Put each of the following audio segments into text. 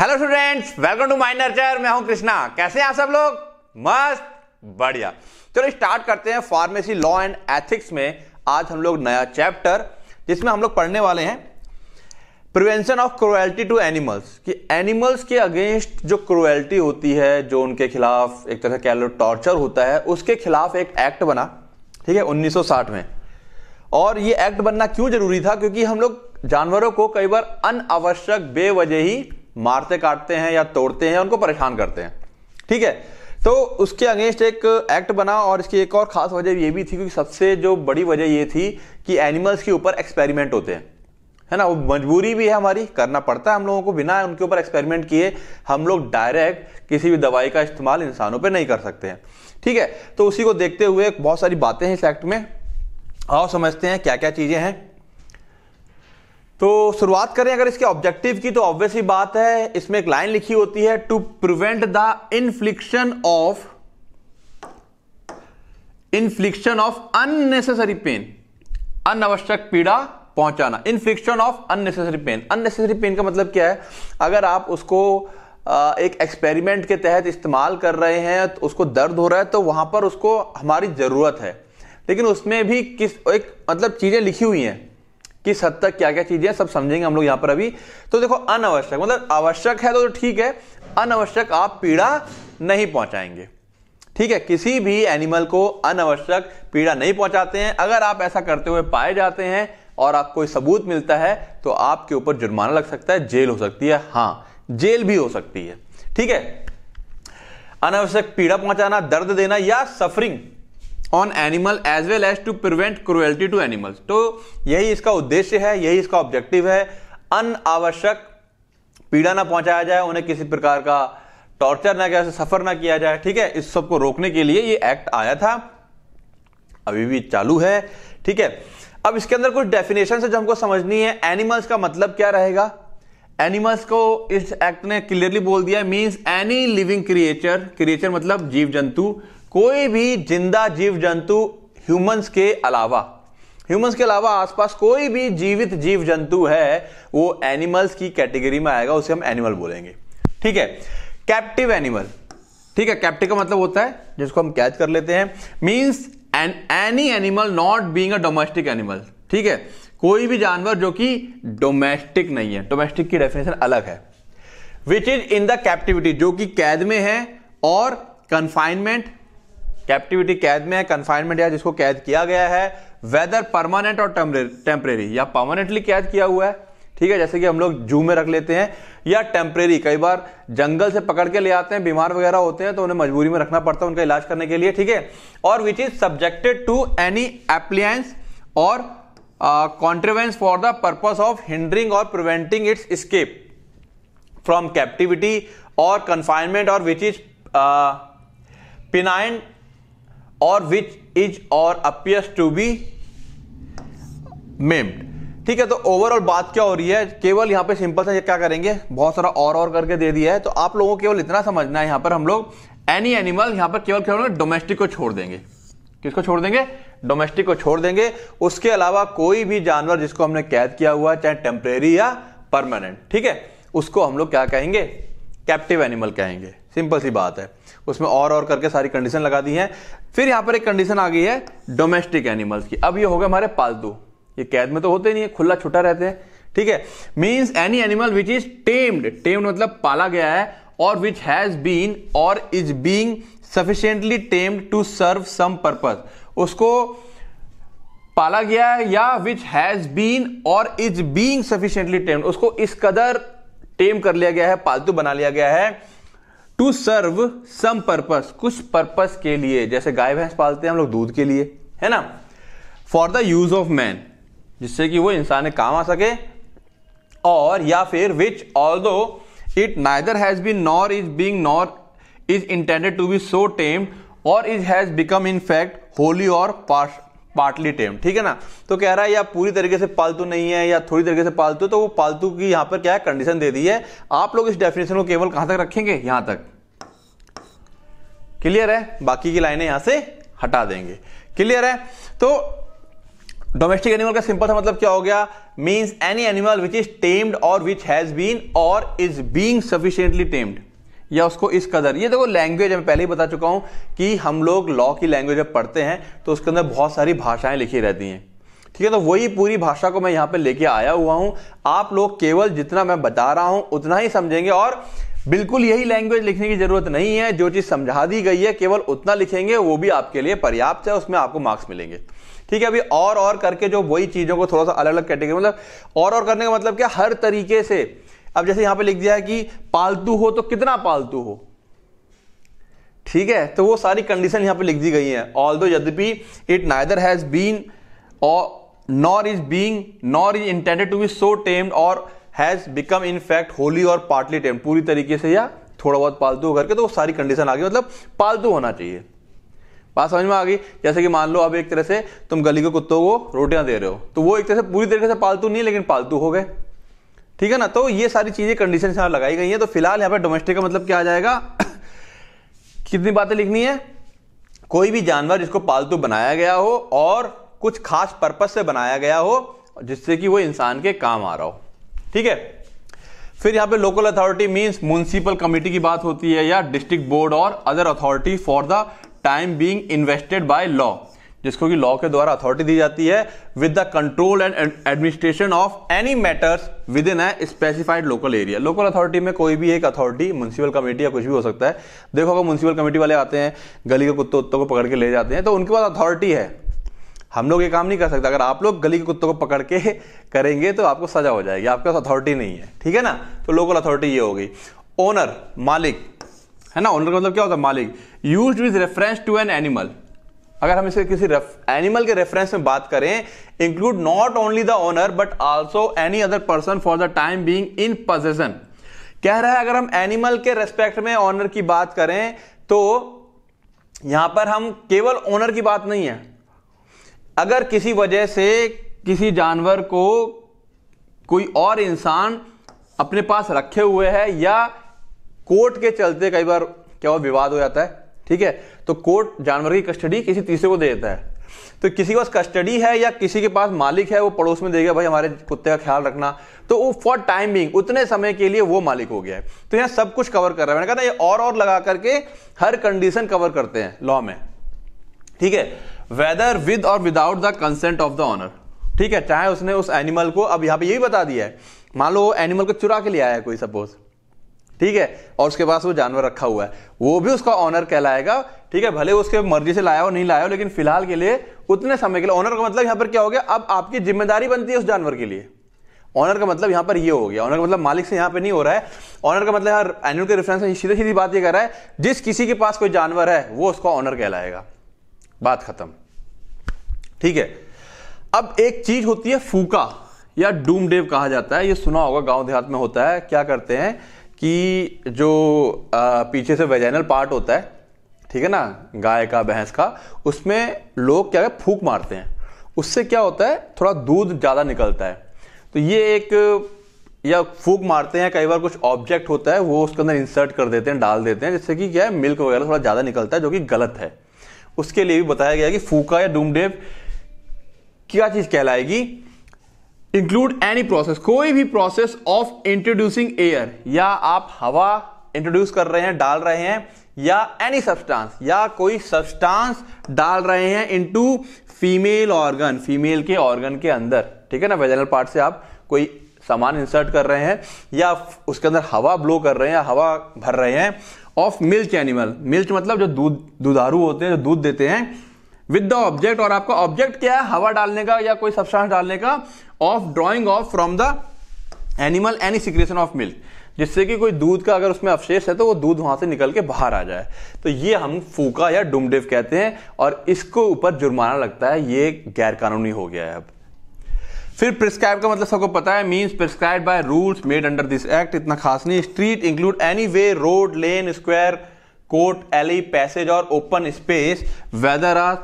Hello students welcome to my nurture मैं हूं कृष्णा कैसे हैं आप सब लोग मस्त बढ़िया चलो स्टार्ट करते हैं फार्मेसी लॉ एंड एथिक्स में आज हम लोग नया चैप्टर जिसमें हम लोग पढ़ने वाले हैं prevention of cruelty to animals कि एनिमल्स के अगेंस्ट जो क्रुएल्टी होती है जो उनके खिलाफ एक तरह कह लो टॉर्चर होता है उसके खिलाफ एक एक्ट बना ठीक है 1960 में और ये एक्ट बनना क्यों जरूरी था क्योंकि हम लोग जानवरों को कई बार अनावश्यक बेवजह ही मारते काटते हैं या तोड़ते हैं उनको परेशान करते हैं ठीक है तो उसके अगेंस्ट एक एक्ट बना और इसकी एक और खास वजह ये भी थी क्योंकि सबसे जो बड़ी वजह ये थी कि एनिमल्स के ऊपर एक्सपेरिमेंट होते हैं है ना वो मजबूरी भी है हमारी करना पड़ता है हम लोगों को बिना उनके ऊपर एक्सपेरिमेंट किए हम लोग डायरेक्ट किसी भी दवाई का इस्तेमाल इंसानों पर नहीं कर सकते हैं ठीक है तो उसी को देखते हुए बहुत सारी बातें हैं इस एक्ट में और समझते हैं क्या क्या चीज़ें हैं तो शुरुआत करें अगर इसके ऑब्जेक्टिव की तो ऑब्वियसली बात है इसमें एक लाइन लिखी होती है to prevent the infliction of infliction of unnecessary pain अनावश्यक पीड़ा पहुंचाना infliction of unnecessary pain unnecessary pain का मतलब क्या है अगर आप उसको एक एक्सपेरिमेंट के तहत इस्तेमाल कर रहे हैं तो उसको दर्द हो रहा है तो वहां पर उसको हमारी जरूरत है लेकिन उसमें भी किस एक मतलब चीजें लिखी हुई हैं किस हद तक क्या क्या चीजें सब समझेंगे हम लोग यहाँ पर अभी तो देखो अनावश्यक मतलब आवश्यक है तो ठीक है अनावश्यक आप पीड़ा नहीं पहुंचाएंगे ठीक है किसी भी एनिमल को अनावश्यक पीड़ा नहीं पहुंचाते हैं अगर आप ऐसा करते हुए पाए जाते हैं और आप कोई सबूत मिलता है तो आपके ऊपर जुर्माना लग सकता है जेल हो सकती है हाँ जेल भी हो सकती है ठीक है अनावश्यक पीड़ा पहुंचाना दर्द देना या suffering on animal as well as to prevent cruelty to animals तो यही इसका उद्देश्य है यही इसका ऑब्जेक्टिव है अनावश्यक पीड़ा ना पहुंचाया जाए उन्हें किसी प्रकार का टॉर्चर ना किया सफर ना किया जाए ठीक है इस सब को रोकने के लिए ये एक्ट आया था अभी भी चालू है ठीक है अब इसके अंदर कुछ डेफिनेशन जो हमको समझनी है एनिमल्स का मतलब क्या रहेगा एनिमल्स को इस एक्ट ने क्लियरली बोल दिया means any living creature creature मतलब जीव जंतु कोई भी जिंदा जीव जंतु ह्यूमंस के अलावा ह्यूमंस के अलावा आसपास कोई भी जीवित जीव जंतु है वो एनिमल्स की कैटेगरी में आएगा उसे हम एनिमल बोलेंगे ठीक है कैप्टिव एनिमल ठीक है कैप्टिव का मतलब होता है जिसको हम कैच कर लेते हैं means an any animal not being a domestic animal ठीक है कोई भी जानवर जो कि डोमेस्टिक नहीं है डोमेस्टिक की डेफिनेशन अलग है which is in the captivity जो कि कैद में है और कंफाइनमेंट कैप्टिविटी कैद में है कन्फाइनमेंट या जिसको कैद किया गया है वेदर परमानेंट और टेम्परेरी या परमानेंटली कैद किया हुआ है ठीक है जैसे कि हम लोग जू में रख लेते हैं या टेम्परेरी कई बार जंगल से पकड़ के ले आते हैं बीमार वगैरह होते हैं तो उन्हें मजबूरी में रखना पड़ता है उनका इलाज करने के लिए ठीक है और which is subjected to any appliances और contrivance for the purpose of hindering और preventing its escape from captivity और कन्फाइनमेंट और विच इज पिनाइन और विच इज और अपियर्स टू बी मेम्ड ठीक है तो ओवरऑल बात क्या हो रही है केवल यहां पे सिंपल सा क्या करेंगे बहुत सारा और और करके दे दिया है तो आप लोगों को केवल इतना समझना है यहां पर हम लोग एनी एनिमल यहां पर केवल क्या डोमेस्टिक को छोड़ देंगे किसको छोड़ देंगे डोमेस्टिक को छोड़ देंगे उसके अलावा कोई भी जानवर जिसको हमने कैद किया हुआ चाहे टेम्परेरी या परमानेंट ठीक है उसको हम लोग क्या कहेंगे कैप्टिव एनिमल कहेंगे सिंपल सी बात है उसमें और और करके सारी कंडीशन लगा दी है फिर यहां पर एक कंडीशन आ गई है डोमेस्टिक एनिमल्स की अब ये हो गए हमारे पालतू ये कैद में तो होते नहीं है खुला छुटा रहते हैं ठीक है means any animal which is tamed tamed मतलब पाला गया है और विच हैज बीन और is being sufficiently tamed to serve some purpose उसको पाला गया है या विच हैज बीन और इज बींग सफिशियंटली टेम्ड उसको इस कदर टेम कर लिया गया है पालतू बना लिया गया है टू सर्व सम पर्पस कुछ पर्पस के लिए जैसे गाय भैंस पालते हैं हम लोग दूध के लिए है ना for the use of man जिससे कि वो इंसान काम आ सके और या फिर which although it neither has been nor is being nor is intended to be so tamed और is has become in fact wholly और पार्टली टेम ठीक है ना तो कह रहा है या पूरी तरीके से पालतू नहीं है या थोड़ी तरीके से पालतू तो वो पालतू की यहां पर क्या है कंडीशन दे दी है आप लोग इस डेफिनेशन को केवल कहां तक रखेंगे यहां तक क्लियर है बाकी की लाइनें यहां से हटा देंगे क्लियर है तो डोमेस्टिक एनिमल का सिंपल सा मतलब क्या हो गया means any animal which is tamed और विच हैज बीन और इज बीइंग सफिशियंटली टेम्ड या उसको इस कदर ये देखो लैंग्वेज मैं पहले ही बता चुका हूं कि हम लोग लॉ की लैंग्वेज जब पढ़ते हैं तो उसके अंदर बहुत सारी भाषाएं लिखी रहती हैं ठीक है तो वही पूरी भाषा को मैं यहाँ पे लेके आया हुआ हूं आप लोग केवल जितना मैं बता रहा हूं उतना ही समझेंगे और बिल्कुल यही लैंग्वेज लिखने की जरूरत नहीं है जो चीज समझा दी गई है केवल उतना लिखेंगे वो भी आपके लिए पर्याप्त है उसमें आपको मार्क्स मिलेंगे ठीक है अभी और और करके जो वही चीजों को थोड़ा सा अलग अलग कैटेगरी मतलब और और करने का मतलब क्या हर तरीके से अब जैसे यहां पे लिख दिया है कि पालतू हो तो कितना पालतू हो ठीक है तो वो सारी कंडीशन यहां पे लिख दी गई है ऑल दो यद्यपि इट नाइदर हैज बीन और nor is being nor is intended to be so tamed और has become in fact wholly और पार्टली टेम पूरी तरीके से या थोड़ा बहुत पालतू करके तो वो सारी कंडीशन आ गई मतलब पालतू होना चाहिए बात समझ में आ गई जैसे कि मान लो अब एक तरह से तुम गली के कुत्तों को रोटियां दे रहे हो तो वो एक तरह से पूरी तरीके से पालतू नहीं है लेकिन पालतू हो गए ठीक है ना तो ये सारी चीजें कंडीशन यहां लगाई गई है तो फिलहाल यहाँ पर डोमेस्टिक का मतलब क्या आ जाएगा कितनी बातें लिखनी है कोई भी जानवर जिसको पालतू बनाया गया हो और कुछ खास पर्पज से बनाया गया हो जिससे कि वो इंसान के काम आ रहा हो ठीक है फिर यहां पे local authority means municipal committee की बात होती है या डिस्ट्रिक्ट बोर्ड और other authority for the time being invested by law जिसको कि लॉ के द्वारा अथॉरिटी दी जाती है with the control and administration of any matters within a specified local area local authority में कोई भी एक अथॉरिटी म्यूनसिपल कमेटी या कुछ भी हो सकता है देखो अगर म्यूनसिपल कमेटी वाले आते हैं गली के कुत्तों को पकड़ के ले जाते हैं तो उनके पास अथॉरिटी है हम लोग ये काम नहीं कर सकते अगर आप लोग गली के कुत्तों को पकड़ के करेंगे तो आपको सजा हो जाएगी आपके पास अथॉरिटी नहीं है ठीक है ना तो लोकल अथॉरिटी ये होगी ओनर मालिक है ना ओनर का मतलब क्या होता है मालिक used with reference to an animal अगर हम इसे किसी एनिमल के रेफरेंस में बात करें include not only the owner but also any other person for the time being in possession कह रहा है अगर हम एनिमल के रेस्पेक्ट में ऑनर की बात करें तो यहां पर हम केवल ओनर की बात नहीं है अगर किसी वजह से किसी जानवर को कोई और इंसान अपने पास रखे हुए है या कोर्ट के चलते कई बार क्या हुआ विवाद हो जाता है ठीक है तो कोर्ट जानवर की कस्टडी किसी तीसरे को दे देता है तो किसी के पास कस्टडी है या किसी के पास मालिक है वो पड़ोस में देगा भाई हमारे कुत्ते का ख्याल रखना तो वो फॉर टाइम बिंग उतने समय के लिए वो मालिक हो गया है तो यहां सब कुछ कवर कर रहा है मैंने कहा ना ये और और लगा करके हर कंडीशन कवर करते हैं लॉ में ठीक है वेदर विद और without the consent of the owner ठीक है चाहे उसने उस एनिमल को अब यहां पे यही बता दिया है मान लो एनिमल को चुरा के ले आया है कोई सपोज ठीक है और उसके पास वो जानवर रखा हुआ है वो भी उसका ऑनर कहलाएगा ठीक है भले उसके मर्जी से लाया हो नहीं लाया हो लेकिन फिलहाल के लिए उतने समय के लिए ऑनर का मतलब यहां पर क्या हो गया अब आपकी जिम्मेदारी बनती है उस जानवर के लिए ऑनर का मतलब यहां पर ये हो गया ऑनर का मतलब मालिक से यहां पे नहीं हो रहा है ऑनर का मतलब यहाँ एनुअल के रेफरेंस में सीधे सीधी बात ये कर रहा है जिस किसी के पास कोई जानवर है वो उसका ऑनर कहलाएगा बात खत्म ठीक है अब एक चीज होती है फूका या डूम डेव कहा जाता है ये सुना होगा गांव देहात में होता है क्या करते हैं कि जो आ, पीछे से वेजाइनल पार्ट होता है ठीक है ना गाय का भैंस का उसमें लोग क्या है फूक मारते हैं उससे क्या होता है थोड़ा दूध ज़्यादा निकलता है तो ये एक या फूक मारते हैं कई बार कुछ ऑब्जेक्ट होता है वो उसके अंदर इंसर्ट कर देते हैं डाल देते हैं जिससे कि क्या है मिल्क वगैरह थोड़ा ज़्यादा निकलता है जो कि गलत है उसके लिए भी बताया गया कि फूका या डूमडेव क्या चीज कहलाएगी इंक्लूड एनी प्रोसेस कोई भी प्रोसेस ऑफ इंट्रोड्यूसिंग एयर या आप हवा इंट्रोड्यूस कर रहे हैं डाल रहे हैं या एनी सब्सटेंस या कोई सब्सटेंस डाल रहे हैं इनटू फीमेल ऑर्गन फीमेल के ऑर्गन के अंदर ठीक है ना वेजनल पार्ट से आप कोई सामान इंसर्ट कर रहे हैं या उसके अंदर हवा ब्लो कर रहे हैं या हवा भर रहे हैं ऑफ मिल्क एनिमल मिल्क मतलब जो दूध दुधारू होते हैं जो दूध देते हैं विद द ऑब्जेक्ट और आपका ऑब्जेक्ट क्या है हवा डालने का या कोई सब्सटेंस डालने का of drawing of from the animal any secretion of milk जिससे कि कोई दूध का अगर उसमें अवशेष है तो वो दूध वहां से निकल के बाहर आ जाए तो ये हम फूका या डुमडेव कहते हैं और इसको ऊपर जुर्माना लगता है ये गैरकानूनी हो गया है अब फिर प्रिस्क्राइब का मतलब सबको पता है means prescribed by rules made under this act इतना खास नहीं street include any way road lane square court alley passage और open space whether a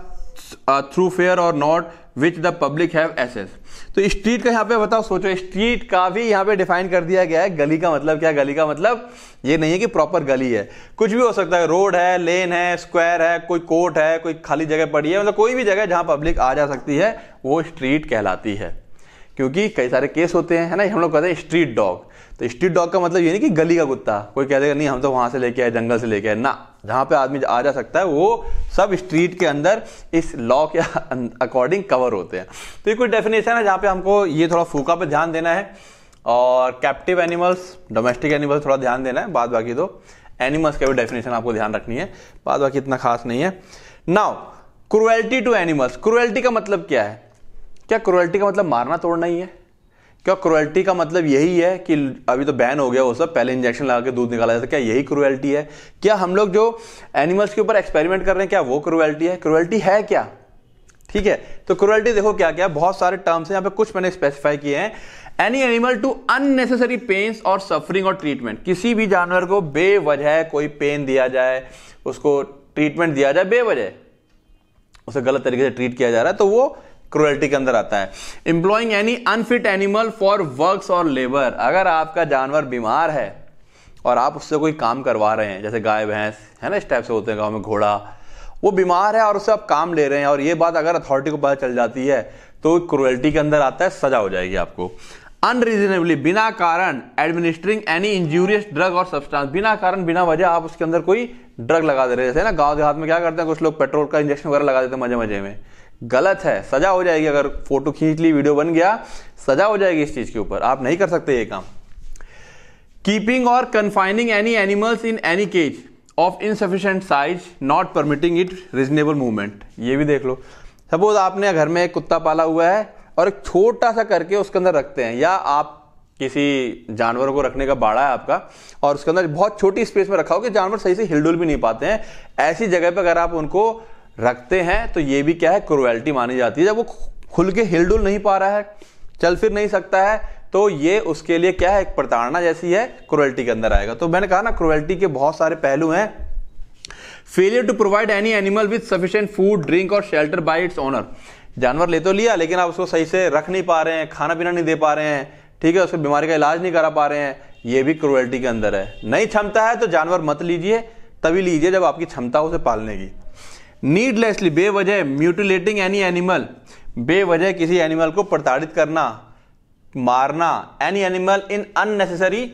thoroughfare और not which the public have access तो स्ट्रीट का यहाँ पे बताओ सोचो स्ट्रीट का भी यहाँ पे डिफाइन कर दिया गया है गली का मतलब क्या गली का मतलब ये नहीं है कि प्रॉपर गली है कुछ भी हो सकता है रोड है लेन है स्क्वायर है कोई कोर्ट है कोई खाली जगह पड़ी है मतलब कोई भी जगह जहाँ पब्लिक आ जा सकती है वो स्ट्रीट कहलाती है क्योंकि कई सारे केस होते हैं है ना हम लोग कहते हैं स्ट्रीट डॉग तो स्ट्रीट डॉग का मतलब ये नहीं कि गली का कुत्ता कोई कह देगा नहीं हम तो वहाँ से लेके आए जंगल से लेके आए ना जहाँ पे आदमी आ जा सकता है वो सब स्ट्रीट के अंदर इस लॉ के अकॉर्डिंग कवर होते हैं तो ये कोई डेफिनेशन है जहाँ पे हमको ये थोड़ा फूका पे ध्यान देना है और कैप्टिव एनिमल्स डोमेस्टिक एनिमल्स थोड़ा ध्यान देना है बाद बाकी तो एनिमल्स का भी डेफिनेशन आपको ध्यान रखनी है बाद बाकी इतना खास नहीं है now cruelty to animals cruelty का मतलब क्या है क्या क्रुएल्टी का मतलब मारना तोड़ना ही है क्या क्रुएल्टी का मतलब यही है कि अभी तो बैन हो गया वो सब पहले इंजेक्शन लगा के दूध निकाला जाता है क्या यही क्रुएल्टी है क्या हम लोग जो एनिमल्स के ऊपर एक्सपेरिमेंट कर रहे हैं क्या वो क्रुएल्टी है क्रुएल्टी है क्या ठीक है तो क्रुएल्टी देखो क्या क्या बहुत सारे टर्म्स हैं यहाँ पे कुछ मैंने स्पेसिफाई किए हैं any animal to unnecessary pains और सफरिंग और ट्रीटमेंट किसी भी जानवर को बेवजह कोई पेन दिया जाए उसको ट्रीटमेंट दिया जाए बेवजह उसे गलत तरीके से ट्रीट किया जा रहा है तो वो क्रुअल्टी के अंदर आता है employing any unfit animal for work और लेबर अगर आपका जानवर बीमार है और आप उससे कोई काम करवा रहे हैं जैसे गाय भैंस है ना इस टाइप से होते हैं गांव में घोड़ा वो बीमार है और उससे आप काम ले रहे हैं और ये बात अगर अथॉरिटी को पता चल जाती है तो क्रुअल्टी के अंदर आता है सजा हो जाएगी आपको अनरीजनेबली बिना कारण एडमिनिस्ट्रिंग एनी इंजूरियस ड्रग और सब्सटेंस बिना कारण बिना वजह आप उसके अंदर कोई ड्रग लगा दे रहे हैं जैसे ना गांव देहात में क्या करते हैं कुछ लोग पेट्रोल का इंजेक्शन वगैरह लगा देते हैं मजे मजे में गलत है सजा हो जाएगी अगर फोटो खींच ली वीडियो बन गया सजा हो जाएगी इस चीज के ऊपर आप नहीं कर सकते ये काम कीपिंग और confining any animals in any cage of insufficient size not permitting it reasonable movement ये भी देख लो सपोज आपने घर में एक कुत्ता पाला हुआ है और एक छोटा सा करके उसके अंदर रखते हैं या आप किसी जानवर को रखने का बाड़ा है आपका और उसके अंदर बहुत छोटी स्पेस में रखा हो कि जानवर सही से हिलडुल भी नहीं पाते हैं ऐसी जगह पर अगर आप उनको रखते हैं तो ये भी क्या है क्रुएल्टी मानी जाती है जब वो खुल के हिलडुल नहीं पा रहा है चल फिर नहीं सकता है तो ये उसके लिए क्या है एक प्रताड़ना जैसी है क्रुएल्टी के अंदर आएगा तो मैंने कहा ना क्रुएल्टी के बहुत सारे पहलू हैं failure to provide any animal with sufficient food drink और शेल्टर बाय इट्स ओनर जानवर ले तो लिया लेकिन आप उसको सही से रख नहीं पा रहे हैं खाना पीना नहीं दे पा रहे हैं ठीक है उसको बीमारी का इलाज नहीं करा पा रहे हैं ये भी क्रुएल्टी के अंदर है नहीं क्षमता है तो जानवर मत लीजिए तभी लीजिए जब आपकी क्षमता हो उसे पालने की नीडलेसली बेवजह म्यूटिलेटिंग एनी एनिमल बेवजह किसी एनिमल को प्रताड़ित करना मारना any animal in unnecessary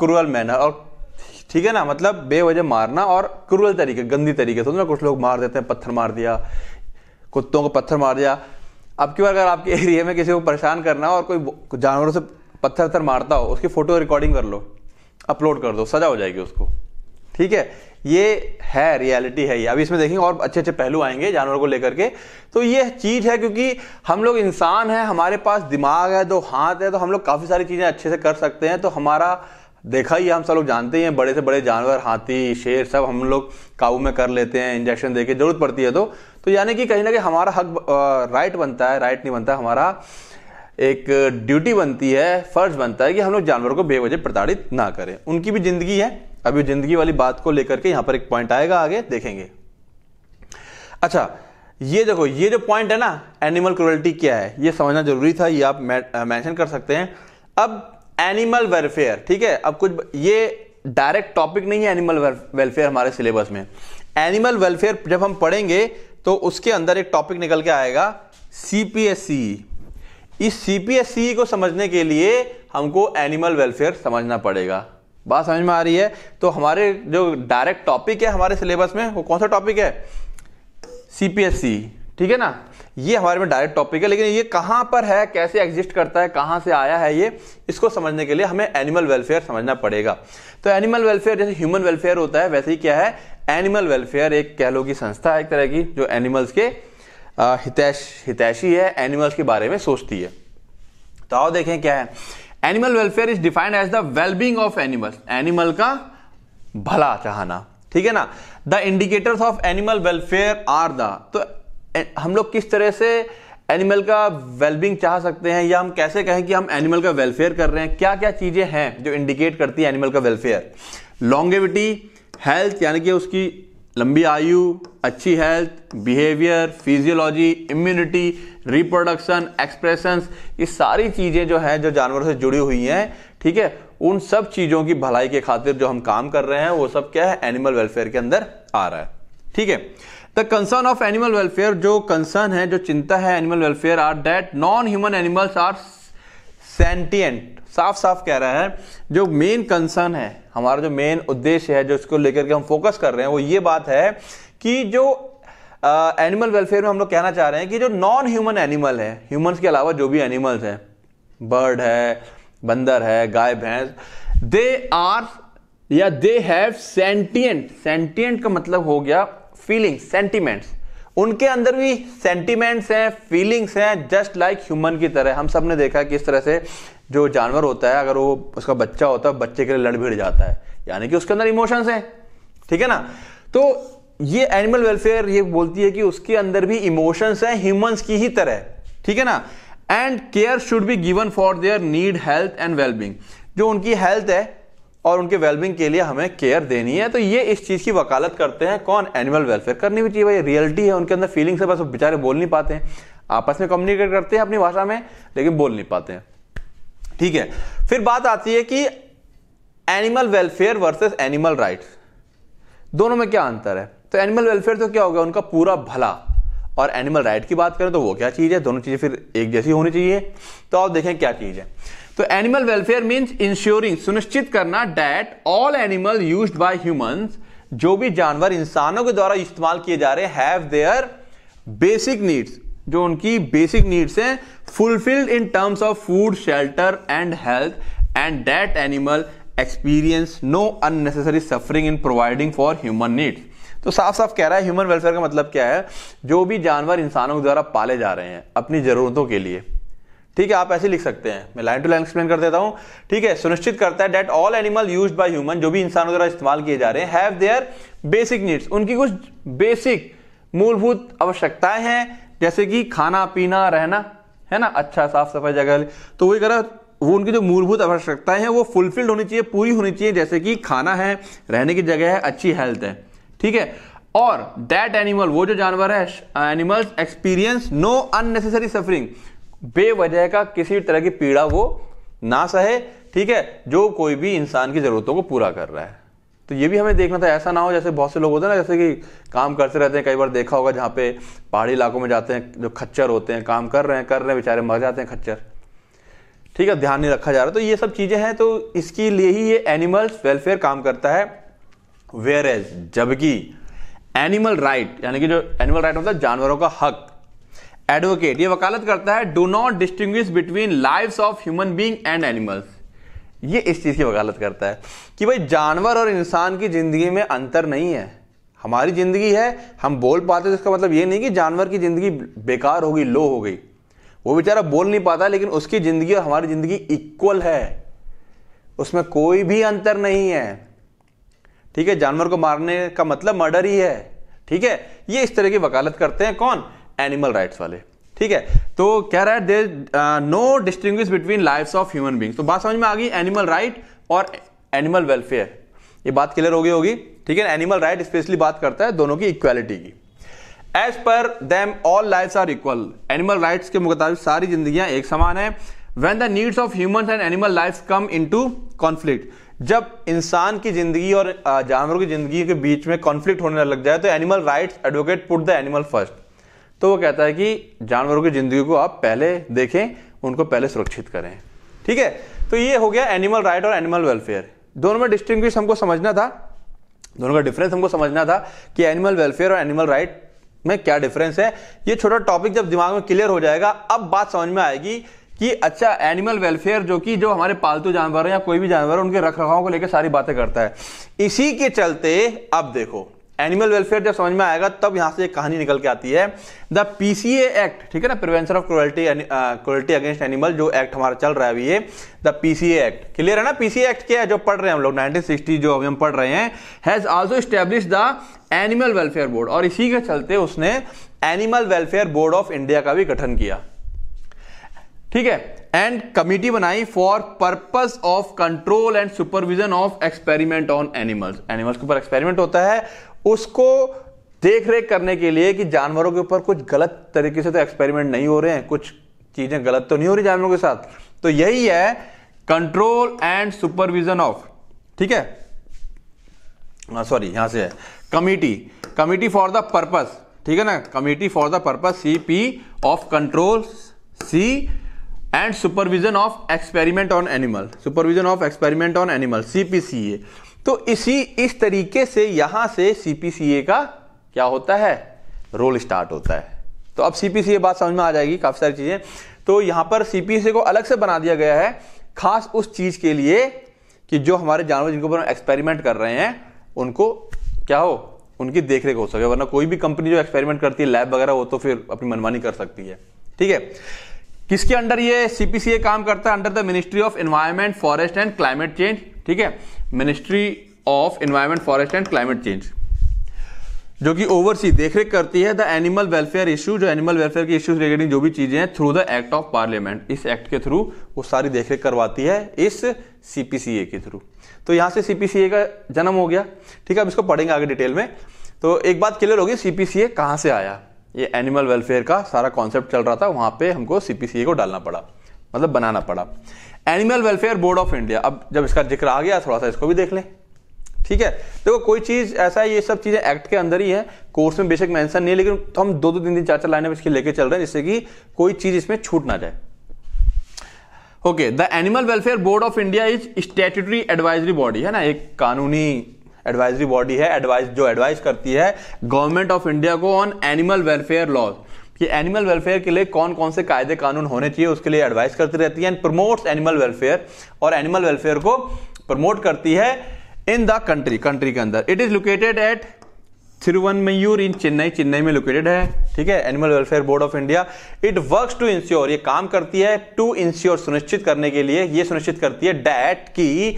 cruel manner और ठीक है ना मतलब बेवजह मारना और क्रूअल तरीके गंदी तरीके से तो कुछ लोग मार देते हैं पत्थर मार दिया कुत्तों को पत्थर मार दिया अब की बार अगर आपके एरिया में किसी को परेशान करना हो और कोई जानवरों से पत्थर पत्थर मारता हो उसकी फ़ोटो रिकॉर्डिंग कर लो अपलोड कर दो सजा हो जाएगी उसको ठीक है ये है रियलिटी है ये अभी इसमें देखेंगे और अच्छे अच्छे पहलू आएंगे जानवर को लेकर के तो ये चीज़ है क्योंकि हम लोग इंसान हैं हमारे पास दिमाग है दो हाथ है तो हम लोग काफ़ी सारी चीज़ें अच्छे से कर सकते हैं तो हमारा देखा ही हम सब लोग जानते हैं बड़े से बड़े जानवर हाथी शेर सब हम लोग काबू में कर लेते हैं इंजेक्शन दे के जरूरत पड़ती है तो तो यानी कि कहीं ना कहीं हमारा हक राइट बनता है राइट नहीं बनता हमारा एक ड्यूटी बनती है फर्ज बनता है कि हम लोग जानवर को बेवजह प्रताड़ित ना करें उनकी भी ज़िंदगी है अभी जिंदगी वाली बात को लेकर के यहां पर एक पॉइंट आएगा आगे देखेंगे अच्छा ये देखो ये जो पॉइंट है ना एनिमल क्रुअल्टी क्या है ये समझना जरूरी था ये आप मेंशन कर सकते हैं अब एनिमल वेलफेयर ठीक है अब कुछ ये डायरेक्ट टॉपिक नहीं है एनिमल वेलफेयर हमारे सिलेबस में एनिमल वेलफेयर जब हम पढ़ेंगे तो उसके अंदर एक टॉपिक निकल के आएगा सीपीएससी e। इस सीपीएससी e को समझने के लिए हमको एनिमल वेलफेयर समझना पड़ेगा बात समझ में आ रही है तो हमारे जो डायरेक्ट टॉपिक है हमारे सिलेबस में वो कौन सा टॉपिक है सीपीएससी ठीक है ना ये हमारे में डायरेक्ट टॉपिक है लेकिन ये कहां पर है कैसे एग्जिस्ट करता है कहां से आया है ये इसको समझने के लिए हमें एनिमल वेलफेयर समझना पड़ेगा तो एनिमल वेलफेयर जैसे ह्यूमन वेलफेयर होता है वैसे ही क्या है एनिमल वेलफेयर एक कह लो की संस्था है एक तरह की जो एनिमल्स के हितैष हितैषी है एनिमल्स के बारे में सोचती है तो आओ देखें क्या है animal welfare is defined as the wellbeing of animal animal का भला चाहना ठीक है ना the indicators of animal welfare are the तो हम लोग किस तरह से एनिमल का वेलबींग चाह सकते हैं या हम कैसे कहें कि हम एनिमल का वेलफेयर कर रहे हैं क्या क्या चीज़ें हैं जो इंडिकेट करती है एनिमल का वेलफेयर लॉन्गेविटी हेल्थ यानी कि उसकी लंबी आयु अच्छी health behaviour physiology immunity reproduction expression ये सारी चीज़ें जो हैं जो जानवरों से जुड़ी हुई हैं ठीक है उन सब चीज़ों की भलाई के खातिर जो हम काम कर रहे हैं वो सब क्या है एनिमल वेलफेयर के अंदर आ रहा है ठीक है the concern of animal welfare जो कंसर्न है जो चिंता है animal welfare are that non human animals are sentient साफ साफ कह रहा है जो मेन कंसर्न है हमारा जो मेन उद्देश्य है जो इसको लेकर के हम फोकस कर रहे हैं वो ये बात है कि जो एनिमल वेलफेयर में हम लोग कहना चाह रहे हैं कि जो नॉन ह्यूमन एनिमल है ह्यूमंस के अलावा जो भी एनिमल्स हैं बर्ड है बंदर है गाय भैंस दे आर या दे हैव सेंटियंट सेंटियंट का मतलब हो गया फीलिंग सेंटिमेंट्स उनके अंदर भी सेंटिमेंट्स हैं फीलिंग्स हैं जस्ट लाइक ह्यूमन की तरह हम सब ने देखा किस तरह से जो जानवर होता है अगर वो उसका बच्चा होता है बच्चे के लिए लड़ भिड़ जाता है यानी कि उसके अंदर इमोशंस हैं ठीक है ना तो ये एनिमल वेलफेयर ये बोलती है कि उसके अंदर भी इमोशंस हैं ह्यूमंस की ही तरह ठीक है ना and care should be given for their need health and wellbeing जो उनकी हेल्थ है और उनके वेलबिंग के लिए हमें केयर देनी है तो ये इस चीज़ की वकालत करते हैं कौन एनिमल वेलफेयर करनी भी चाहिए भाई रियलिटी है उनके अंदर फीलिंग्स है बस बेचारे बोल नहीं पाते हैं आपस में कम्युनिकेट करते हैं अपनी भाषा में लेकिन बोल नहीं पाते हैं ठीक है फिर बात आती है कि animal welfare versus animal right दोनों में क्या अंतर है तो एनिमल वेलफेयर तो क्या होगा उनका पूरा भला और एनिमल राइट की बात करें तो वो क्या चीज़ है दोनों चीज़ें फिर एक जैसी होनी चाहिए तो आप देखें क्या चीज़ है तो एनिमल वेलफेयर मीन्स इंश्योरिंग सुनिश्चित करना that all animal use by humans जो भी जानवर इंसानों के द्वारा इस्तेमाल किए जा रहे हैव देयर बेसिक नीड्स जो उनकी बेसिक नीड्स हैं fulfilled in terms of food shelter and health and that animal experience no unnecessary suffering in providing for human needs तो साफ साफ कह रहा है ह्यूमन वेलफेयर का मतलब क्या है जो भी जानवर इंसानों के द्वारा पाले जा रहे हैं अपनी जरूरतों के लिए ठीक है आप ऐसे लिख सकते हैं मैं लाइन टू लाइन एक्सप्लेन कर देता हूं ठीक है सुनिश्चित करता है that all animal use by human जो भी इंसानों द्वारा इस्तेमाल किए जा रहे हैं हैव देयर बेसिक नीड्स उनकी कुछ बेसिक मूलभूत आवश्यकताएं हैं जैसे कि खाना पीना रहना है ना अच्छा साफ सफाई जगह तो वही कर वो उनकी जो मूलभूत आवश्यकताएं हैं वो फुलफिल्ड होनी चाहिए पूरी होनी चाहिए जैसे कि खाना है रहने की जगह है अच्छी हेल्थ है ठीक है और दैट एनिमल वो जो जानवर है animals experience no unnecessary suffering बेवजह का किसी तरह की पीड़ा वो ना सहे ठीक है जो कोई भी इंसान की ज़रूरतों को पूरा कर रहा है तो ये भी हमें देखना था ऐसा ना हो जैसे बहुत से लोग होते हैं ना जैसे कि काम करते रहते हैं कई बार देखा होगा जहाँ पे पहाड़ी इलाकों में जाते हैं जो खच्चर होते हैं काम कर रहे हैं कर रहे हैं बेचारे मर जाते हैं खच्चर ठीक है ध्यान नहीं रखा जा रहा तो ये सब चीज़ें हैं तो इसके लिए ही ये एनिमल्स वेलफेयर काम करता है वेयर एज जबकि एनिमल राइट यानी कि जो एनिमल राइट होता है जानवरों का हक एडवोकेट ये वकालत करता है do not distinguish between life of human being and animals ये इस चीज़ की वकालत करता है कि भाई जानवर और इंसान की ज़िंदगी में अंतर नहीं है हमारी ज़िंदगी है हम बोल पाते तो इसका मतलब ये नहीं कि जानवर की ज़िंदगी बेकार होगी लो हो गई वो बेचारा बोल नहीं पाता लेकिन उसकी ज़िंदगी और हमारी ज़िंदगी इक्वल है उसमें कोई भी अंतर नहीं है ठीक है जानवर को मारने का मतलब मर्डर ही है ठीक है ये इस तरह की वकालत करते हैं कौन एनिमल राइट्स वाले ठीक है तो कह रहा है there no distinguish between life of human beings तो बात समझ में आ गई एनिमल राइट और एनिमल वेलफेयर ये बात क्लियर हो गई होगी ठीक है एनिमल राइट स्पेशली बात करता है दोनों की इक्वालिटी की एज पर them all life are equal animal right के मुताबिक सारी जिंदगी एक समान है when the needs of human and animal life come into conflict जब इंसान की जिंदगी और uh, जानवरों की जिंदगी के बीच में कॉन्फ्लिक्ट होने लग जाए तो animal right advocate put the animal first तो वो कहता है कि जानवरों की ज़िंदगी को आप पहले देखें उनको पहले सुरक्षित करें ठीक है तो ये हो गया एनिमल राइट और एनिमल वेलफेयर दोनों में डिस्टिंग हमको समझना था दोनों का डिफरेंस हमको समझना था कि एनिमल वेलफेयर और एनिमल राइट में क्या डिफरेंस है ये छोटा टॉपिक जब दिमाग में क्लियर हो जाएगा अब बात समझ में आएगी कि अच्छा एनिमल वेलफेयर जो कि जो हमारे पालतू जानवर हैं या कोई भी जानवर है उनके रख रखाव को लेकर सारी बातें करता है इसी के चलते अब देखो एनिमल वेलफेयर जब समझ में आएगा तब यहाँ से एक कहानी निकल के आती है द पीसीए एक्ट ठीक है ना prevention of cruelty cruelty against animal जो एक्ट हमारा चल रहा है अभी ये द पीसीए एक्ट क्लियर है ना पीसीए एक्ट क्या है जो पढ़ रहे हैं हम लोग 1960 जो अभी हम पढ़ रहे हैं has also establish the animal welfare board और इसी के चलते उसने animal welfare board of India का भी गठन किया ठीक है एंड कमिटी बनाई for purpose of control and supervision of experiment on animals animals के ऊपर एक्सपेरिमेंट होता है उसको देख रेख करने के लिए कि जानवरों के ऊपर कुछ गलत तरीके से तो एक्सपेरिमेंट नहीं हो रहे हैं कुछ चीज़ें गलत तो नहीं हो रही जानवरों के साथ तो यही है कंट्रोल एंड सुपरविजन ऑफ ठीक है सॉरी हाँ, यहां से है committee committee for the purpose ठीक है ना committee for the purpose C P of control C and supervision of experiment on animal supervision of experiment on animal A तो इसी इस तरीके से यहां से सीपीसीए का क्या होता है रोल स्टार्ट होता है तो अब सीपीसीए बात समझ में आ जाएगी काफी सारी चीजें तो यहां पर सीपीसीए को अलग से बना दिया गया है खास उस चीज के लिए कि जो हमारे जानवर जिनके ऊपर हम एक्सपेरिमेंट कर रहे हैं उनको क्या हो उनकी देखरेख हो सके वरना कोई भी कंपनी जो एक्सपेरिमेंट करती है लैब वगैरह वो तो फिर अपनी मनमानी कर सकती है ठीक है किसके अंडर ये सीपीसीए काम करता है under the ministry of environment forest and climate change ठीक है ministry of environment forest and climate change जो कि ओवरसी देख रेख करती है द एनिमल वेलफेयर इशू जो एनिमल वेलफेयर के इश्यूज रिगार्डिंग जो भी चीजें हैं through the act of parliament इस एक्ट के थ्रू वो सारी देख रेख करवाती है इस सीपीसीए के थ्रू तो यहां से सीपीसीए का जन्म हो गया ठीक है अब इसको पढ़ेंगे आगे डिटेल में तो एक बात क्लियर होगी सीपीसीए कहां से आया ये एनिमल वेलफेयर का सारा कॉन्सेप्ट चल रहा था वहां पे हमको सीपीसीए को डालना पड़ा मतलब बनाना पड़ा animal welfare board of India अब जब इसका जिक्र आ गया थोड़ा सा इसको भी देख लें ठीक है देखो कोई चीज ऐसा है ये सब चीजें एक्ट के अंदर ही है कोर्स में बेशक मेंशन नहीं है लेकिन तो हम दो दो दिन दिन चार चार में इसके लेके चल रहे हैं जिससे कि कोई चीज इसमें छूट ना जाए okay the animal welfare board of India is statutory advisory body है ना एक कानूनी एडवाइजरी बॉडी है एडवाइस जो एडवाइस करती है गवर्नमेंट ऑफ इंडिया को ऑन एनिमल वेलफेयर लॉज कि एनिमल वेलफेयर के लिए कौन कौन से कायदे कानून होने चाहिए उसके लिए एडवाइस करती रहती है एंड प्रमोट्स एनिमल वेलफेयर और एनिमल वेलफेयर को प्रमोट करती है इन द कंट्री कंट्री के अंदर it is located at Mayur in Chennai Chennai में लोकेटेड है ठीक है animal welfare board of India it works to ensure ये काम करती है टू इंश्योर सुनिश्चित करने के लिए ये सुनिश्चित करती है डैट की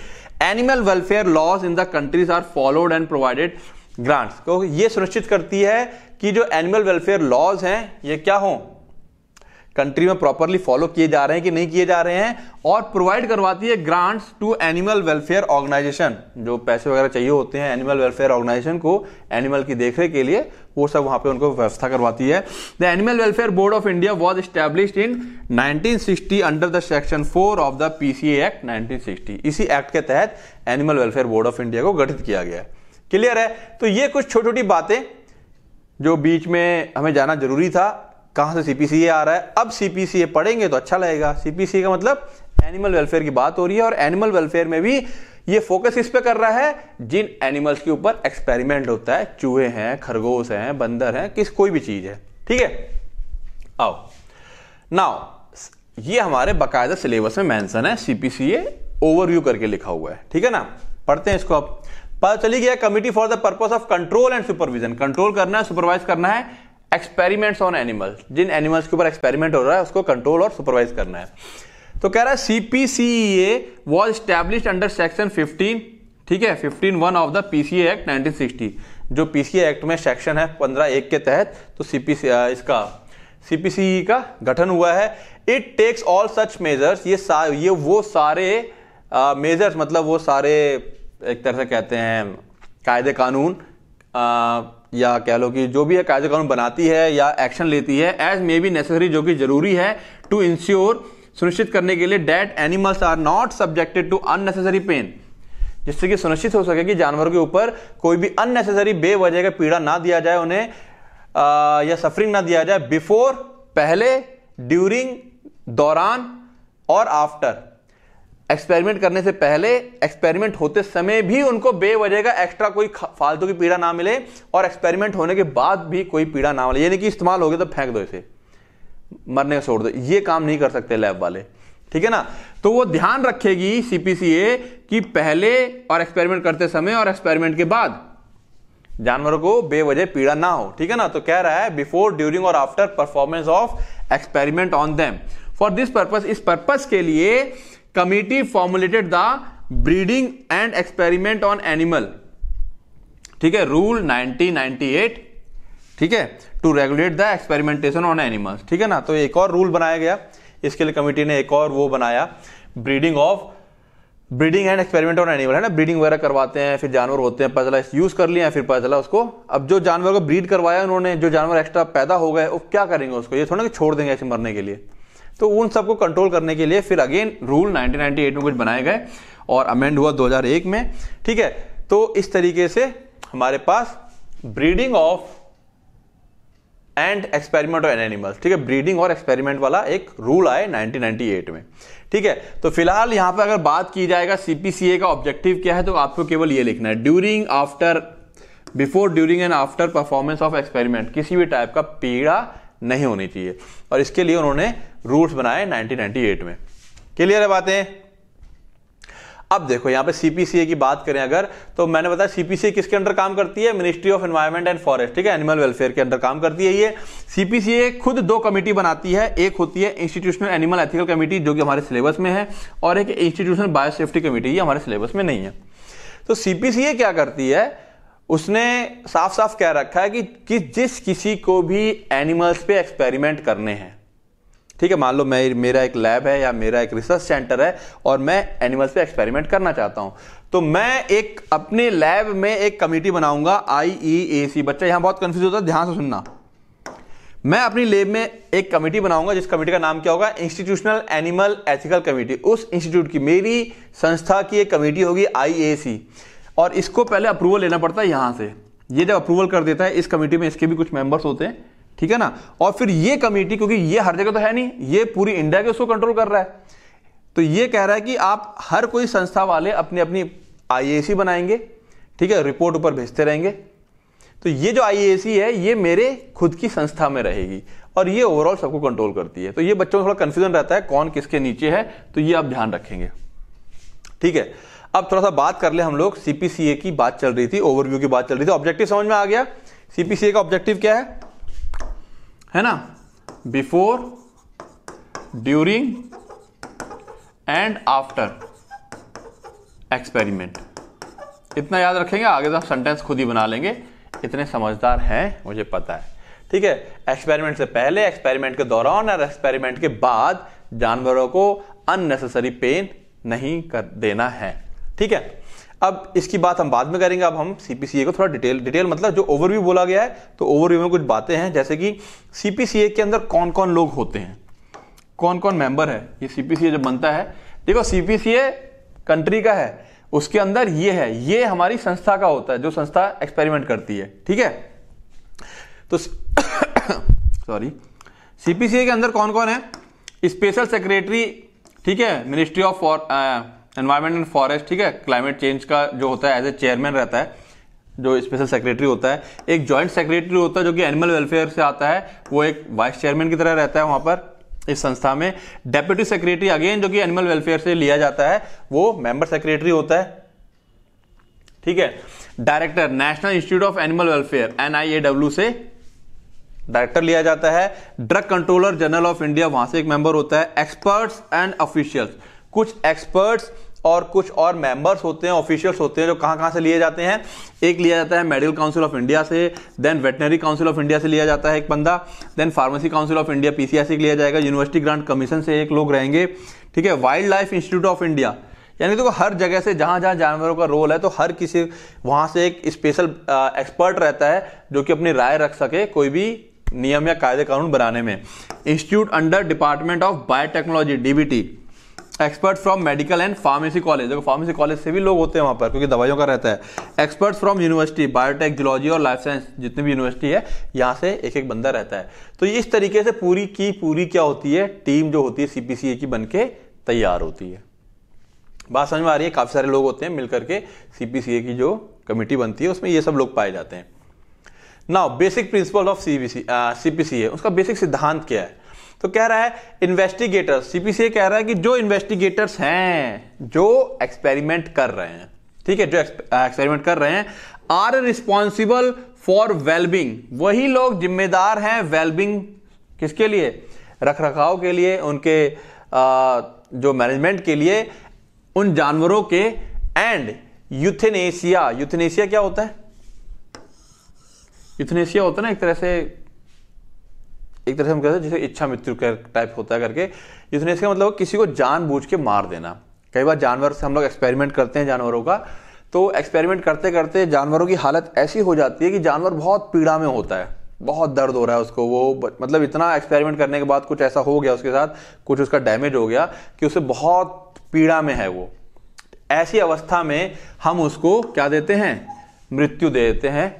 animal welfare laws in the countries are followed and provided grants को ये सुनिश्चित करती है कि जो एनिमल वेलफेयर लॉज हैं ये क्या हों कंट्री में प्रॉपरली फॉलो किए जा रहे हैं कि नहीं किए जा रहे हैं और प्रोवाइड करवाती है grants to animal welfare organisation जो पैसे वगैरह चाहिए होते हैं एनिमल वेलफेयर ऑर्गेनाइजेशन को एनिमल की देखरेख के लिए वो सब वहां पे उनको व्यवस्था करवाती है the animal welfare board of India was establish in nineteen under the section four of the PCA act nineteen इसी एक्ट के तहत animal welfare board of India को गठित किया गया क्लियर है तो ये कुछ छोटी छोटी बातें जो बीच में हमें जाना जरूरी था कहाँ से सीपीसीए आ रहा है अब सीपीसीए पढ़ेंगे तो अच्छा लगेगा सीपीसीए का मतलब एनिमल वेलफेयर की बात हो रही है और एनिमल वेलफेयर में भी ये फोकस इस पे कर रहा है जिन एनिमल्स के ऊपर एक्सपेरिमेंट होता है चूहे हैं खरगोश हैं बंदर हैं किस कोई भी चीज है ठीक है आओ नाउ ये हमारे बाकायदा सिलेबस में मेंशन है सीपीसीए ओवरव्यू करके लिखा हुआ है ठीक है ना पढ़ते हैं इसको आप पता चली गया committee for the purpose of control and supervision control करना है सुपरवाइज करना है एक्सपेरिमेंट्स ऑन एनिमल्स जिन एनिमल्स के ऊपर एक्सपेरिमेंट हो रहा है उसको कंट्रोल और सुपरवाइज करना है तो कह रहा है CPCA was establish under section fifteen ठीक है fifteen one of the PCA act nineteen sixty जो पीसीए एक्ट में सेक्शन है पंद्रह एक के तहत तो सीपीसी इसका सीपीसी e का गठन हुआ है it takes all such measures ये सा, ये वो सारे मेजर्स uh, मतलब वो सारे एक तरह से कहते हैं कायदे कानून आ, या कह लो कि जो भी है कायदे कानून बनाती है या एक्शन लेती है एज मे बी नेसेसरी जो कि जरूरी है टू इंश्योर सुनिश्चित करने के लिए that animals are not subjected to unnecessary pain जिससे कि सुनिश्चित हो सके कि जानवरों के ऊपर कोई भी अननेसेसरी बेवजह का पीड़ा ना दिया जाए उन्हें आ, या सफरिंग ना दिया जाए बिफोर पहले ड्यूरिंग दौरान और आफ्टर एक्सपेरिमेंट करने से पहले एक्सपेरिमेंट होते समय भी उनको बेवजह का एक्स्ट्रा कोई फालतू की पीड़ा ना मिले और एक्सपेरिमेंट होने के बाद भी कोई पीड़ा ना मिले यानी कि इस्तेमाल हो गया तो फेंक दो इसे मरने का छोड़ दो ये काम नहीं कर सकते लैब वाले ठीक है ना तो वो ध्यान रखेगी सीपीसीए कि पहले और एक्सपेरिमेंट करते समय और एक्सपेरिमेंट के बाद जानवरों को बेवजह पीड़ा ना हो ठीक है ना तो कह रहा है बिफोर ड्यूरिंग और after performance of experiment on them for this purpose इस पर्पज के लिए committee formulated the breeding and experiment on animal ठीक है रूल 1998 ठीक है to regulate the experimentation on animals ठीक है ना तो एक और रूल बनाया गया इसके लिए कमेटी ने एक और वो बनाया breeding of breeding and experiment on animal है ना ब्रीडिंग वगैरह करवाते हैं फिर जानवर होते हैं पता यूज कर लिया फिर पता उसको अब जो जानवर को ब्रीड करवाया उन्होंने जो जानवर एक्स्ट्रा पैदा हो गए वो क्या करेंगे उसको ये थोड़ा ना कि छोड़ देंगे ऐसे मरने के लिए तो उन सबको कंट्रोल करने के लिए फिर अगेन रूल 1998 में कुछ बनाए गए और अमेंड हुआ 2001 में ठीक है तो इस तरीके से हमारे पास breeding of and experiment on animals ठीक है ब्रीडिंग और एक्सपेरिमेंट वाला एक रूल आए 1998 में ठीक है तो फिलहाल यहां पर अगर बात की जाएगा सीपीसीए का ऑब्जेक्टिव क्या है तो आपको केवल ये लिखना है during after before during and after performance of experiment किसी भी टाइप का पीड़ा नहीं होनी चाहिए और इसके लिए उन्होंने रूल्स बनाए 1998 में क्लियर है बातें अब देखो यहां पे सीपीसीए की बात करें अगर तो मैंने बताया सीपीसीए किसके अंडर काम करती है ministry of environment and forest ठीक है एनिमल वेलफेयर के अंडर काम करती है ये सीपीसीए खुद दो कमेटी बनाती है एक होती है इंस्टीट्यूशनल एनिमल एथिकल कमेटी जो कि हमारे सिलेबस में है और एक इंस्टीट्यूशनल बायोसेफ्टी कमेटी ये हमारे सिलेबस में नहीं है तो सीपीसीए क्या करती है उसने साफ साफ कह रखा है कि, कि जिस किसी को भी एनिमल्स पे एक्सपेरिमेंट करने हैं ठीक है मान लो मैं मेरा एक लैब है या मेरा एक रिसर्च सेंटर है और मैं एनिमल्स पे एक्सपेरिमेंट करना चाहता हूं तो मैं एक अपने लैब में एक कमेटी बनाऊंगा आई ई ए सी बच्चा यहां बहुत कंफ्यूज होता है ध्यान से सुनना मैं अपनी लेब में एक कमेटी बनाऊंगा जिस कमेटी का नाम क्या होगा इंस्टीट्यूशनल एनिमल एथिकल कमेटी उस इंस्टीट्यूट की मेरी संस्था की एक कमेटी होगी आई ए सी और इसको पहले अप्रूवल लेना पड़ता है यहां से ये जब अप्रूवल कर देता है इस कमेटी में इसके भी कुछ मेंबर्स होते हैं ठीक है ना और फिर ये कमेटी क्योंकि ये हर जगह तो है नहीं ये पूरी इंडिया के उसको कंट्रोल कर रहा है तो ये कह रहा है कि आप हर कोई संस्था वाले अपनी अपनी आई बनाएंगे ठीक है रिपोर्ट ऊपर भेजते रहेंगे तो ये जो आई है ये मेरे खुद की संस्था में रहेगी और ये ओवरऑल सबको कंट्रोल करती है तो ये बच्चों में थोड़ा कंफ्यूजन रहता है कौन किसके नीचे है तो ये आप ध्यान रखेंगे ठीक है अब थोड़ा सा बात कर ले हम लोग सीपीसीए की बात चल रही थी ओवरव्यू की बात चल रही थी ऑब्जेक्टिव समझ में आ गया सीपीसीए का ऑब्जेक्टिव क्या है है ना before during and after experiment इतना याद रखेंगे आगे तो सेंटेंस खुद ही बना लेंगे इतने समझदार हैं मुझे पता है ठीक है एक्सपेरिमेंट से पहले एक्सपेरिमेंट के दौरान और एक्सपेरिमेंट के बाद जानवरों को अननेसेसरी पेन नहीं कर देना है ठीक है अब इसकी बात हम बाद में करेंगे अब हम सीपीसीए को थोड़ा डिटेल डिटेल मतलब जो ओवरव्यू बोला गया है तो ओवरव्यू में कुछ बातें हैं जैसे कि सीपीसीए के अंदर कौन कौन लोग होते हैं कौन कौन मेंबर है ये सीपीसीए जब बनता है देखो सीपीसीए कंट्री का है उसके अंदर ये है ये हमारी संस्था का होता है जो संस्था एक्सपेरिमेंट करती है ठीक है तो सॉरी सीपीसीए के अंदर कौन कौन है स्पेशल सेक्रेटरी ठीक है ministry of for environment and forest ठीक है क्लाइमेट चेंज का जो होता है एज ए चेयरमैन रहता है जो स्पेशल सेक्रेटरी होता है एक जॉइंट सेक्रेटरी होता है जो कि एनिमल वेलफेयर से आता है वो एक वाइस चेयरमैन की तरह रहता है वहां पर इस संस्था में डेप्यूटी सेक्रेटरी अगेन जो कि एनिमल वेलफेयर से लिया जाता है वो मेंबर सेक्रेटरी होता है ठीक है director national institute of animal welfare NIAW से डायरेक्टर लिया जाता है drug controller general of India वहां से एक मेंबर होता है एक्सपर्ट्स एंड ऑफिशियल्स कुछ एक्सपर्ट्स और कुछ और मेंबर्स होते हैं ऑफिशियल्स होते हैं जो कहाँ कहाँ से लिए जाते हैं एक लिया जाता है मेडिकल काउंसिल ऑफ इंडिया से then veterinary council of India से लिया जाता है एक बंदा then pharmacy council of India P से लिया जाएगा यूनिवर्सिटी ग्रांट कमीशन से एक लोग रहेंगे ठीक है wildlife institute of India यानी देखो तो हर जगह से जहाँ जहाँ जानवरों का रोल है तो हर किसी वहाँ से एक स्पेशल एक्सपर्ट रहता है जो कि अपनी राय रख सके कोई भी नियम या कायदे कानून बनाने में institute under department of biotechnology DBT experts from medical and pharmacy college देखो फार्मेसी कॉलेज से भी लोग होते हैं वहाँ पर क्योंकि दवाइयों का रहता है experts from university biotech zoology और लाइफ साइंस जितनी भी यूनिवर्सिटी है यहाँ से एक एक बंदा रहता है तो इस तरीके से पूरी की पूरी क्या होती है टीम जो होती है सीपीसीए की बन के तैयार होती है बात समझ में आ रही है काफ़ी सारे लोग होते हैं मिलकर के सीपीसीए की जो कमेटी बनती है उसमें ये सब लोग पाए जाते हैं now basic principle of CBC CPCA उसका बेसिक सिद्धांत क्या है तो कह रहा है इन्वेस्टिगेटर्स सीपीसीए कह रहा है कि जो इन्वेस्टिगेटर्स हैं जो एक्सपेरिमेंट कर रहे हैं ठीक है जो एक्सपेरिमेंट कर रहे हैं आर रिस्पॉन्सिबल फॉर वेलबिंग वही लोग जिम्मेदार हैं वेलबिंग किसके लिए रख रखाव के लिए उनके जो मैनेजमेंट के लिए उन जानवरों के एंड यूथेनेशिया यूथेनेशिया क्या होता है यूथनेशिया होता है ना एक तरह से एक तरह से हम कहते हैं जैसे इच्छा मृत्यु टाइप होता है करके जिसने इसका मतलब किसी को जानबूझ के मार देना कई बार जानवर से हम लोग एक्सपेरिमेंट करते हैं जानवरों का तो एक्सपेरिमेंट करते करते जानवरों की हालत ऐसी हो जाती है कि जानवर बहुत पीड़ा में होता है बहुत दर्द हो रहा है उसको वो मतलब इतना एक्सपेरिमेंट करने के बाद कुछ ऐसा हो गया उसके साथ कुछ उसका डैमेज हो गया कि उसे बहुत पीड़ा में है वो ऐसी अवस्था में हम उसको क्या देते हैं मृत्यु दे देते हैं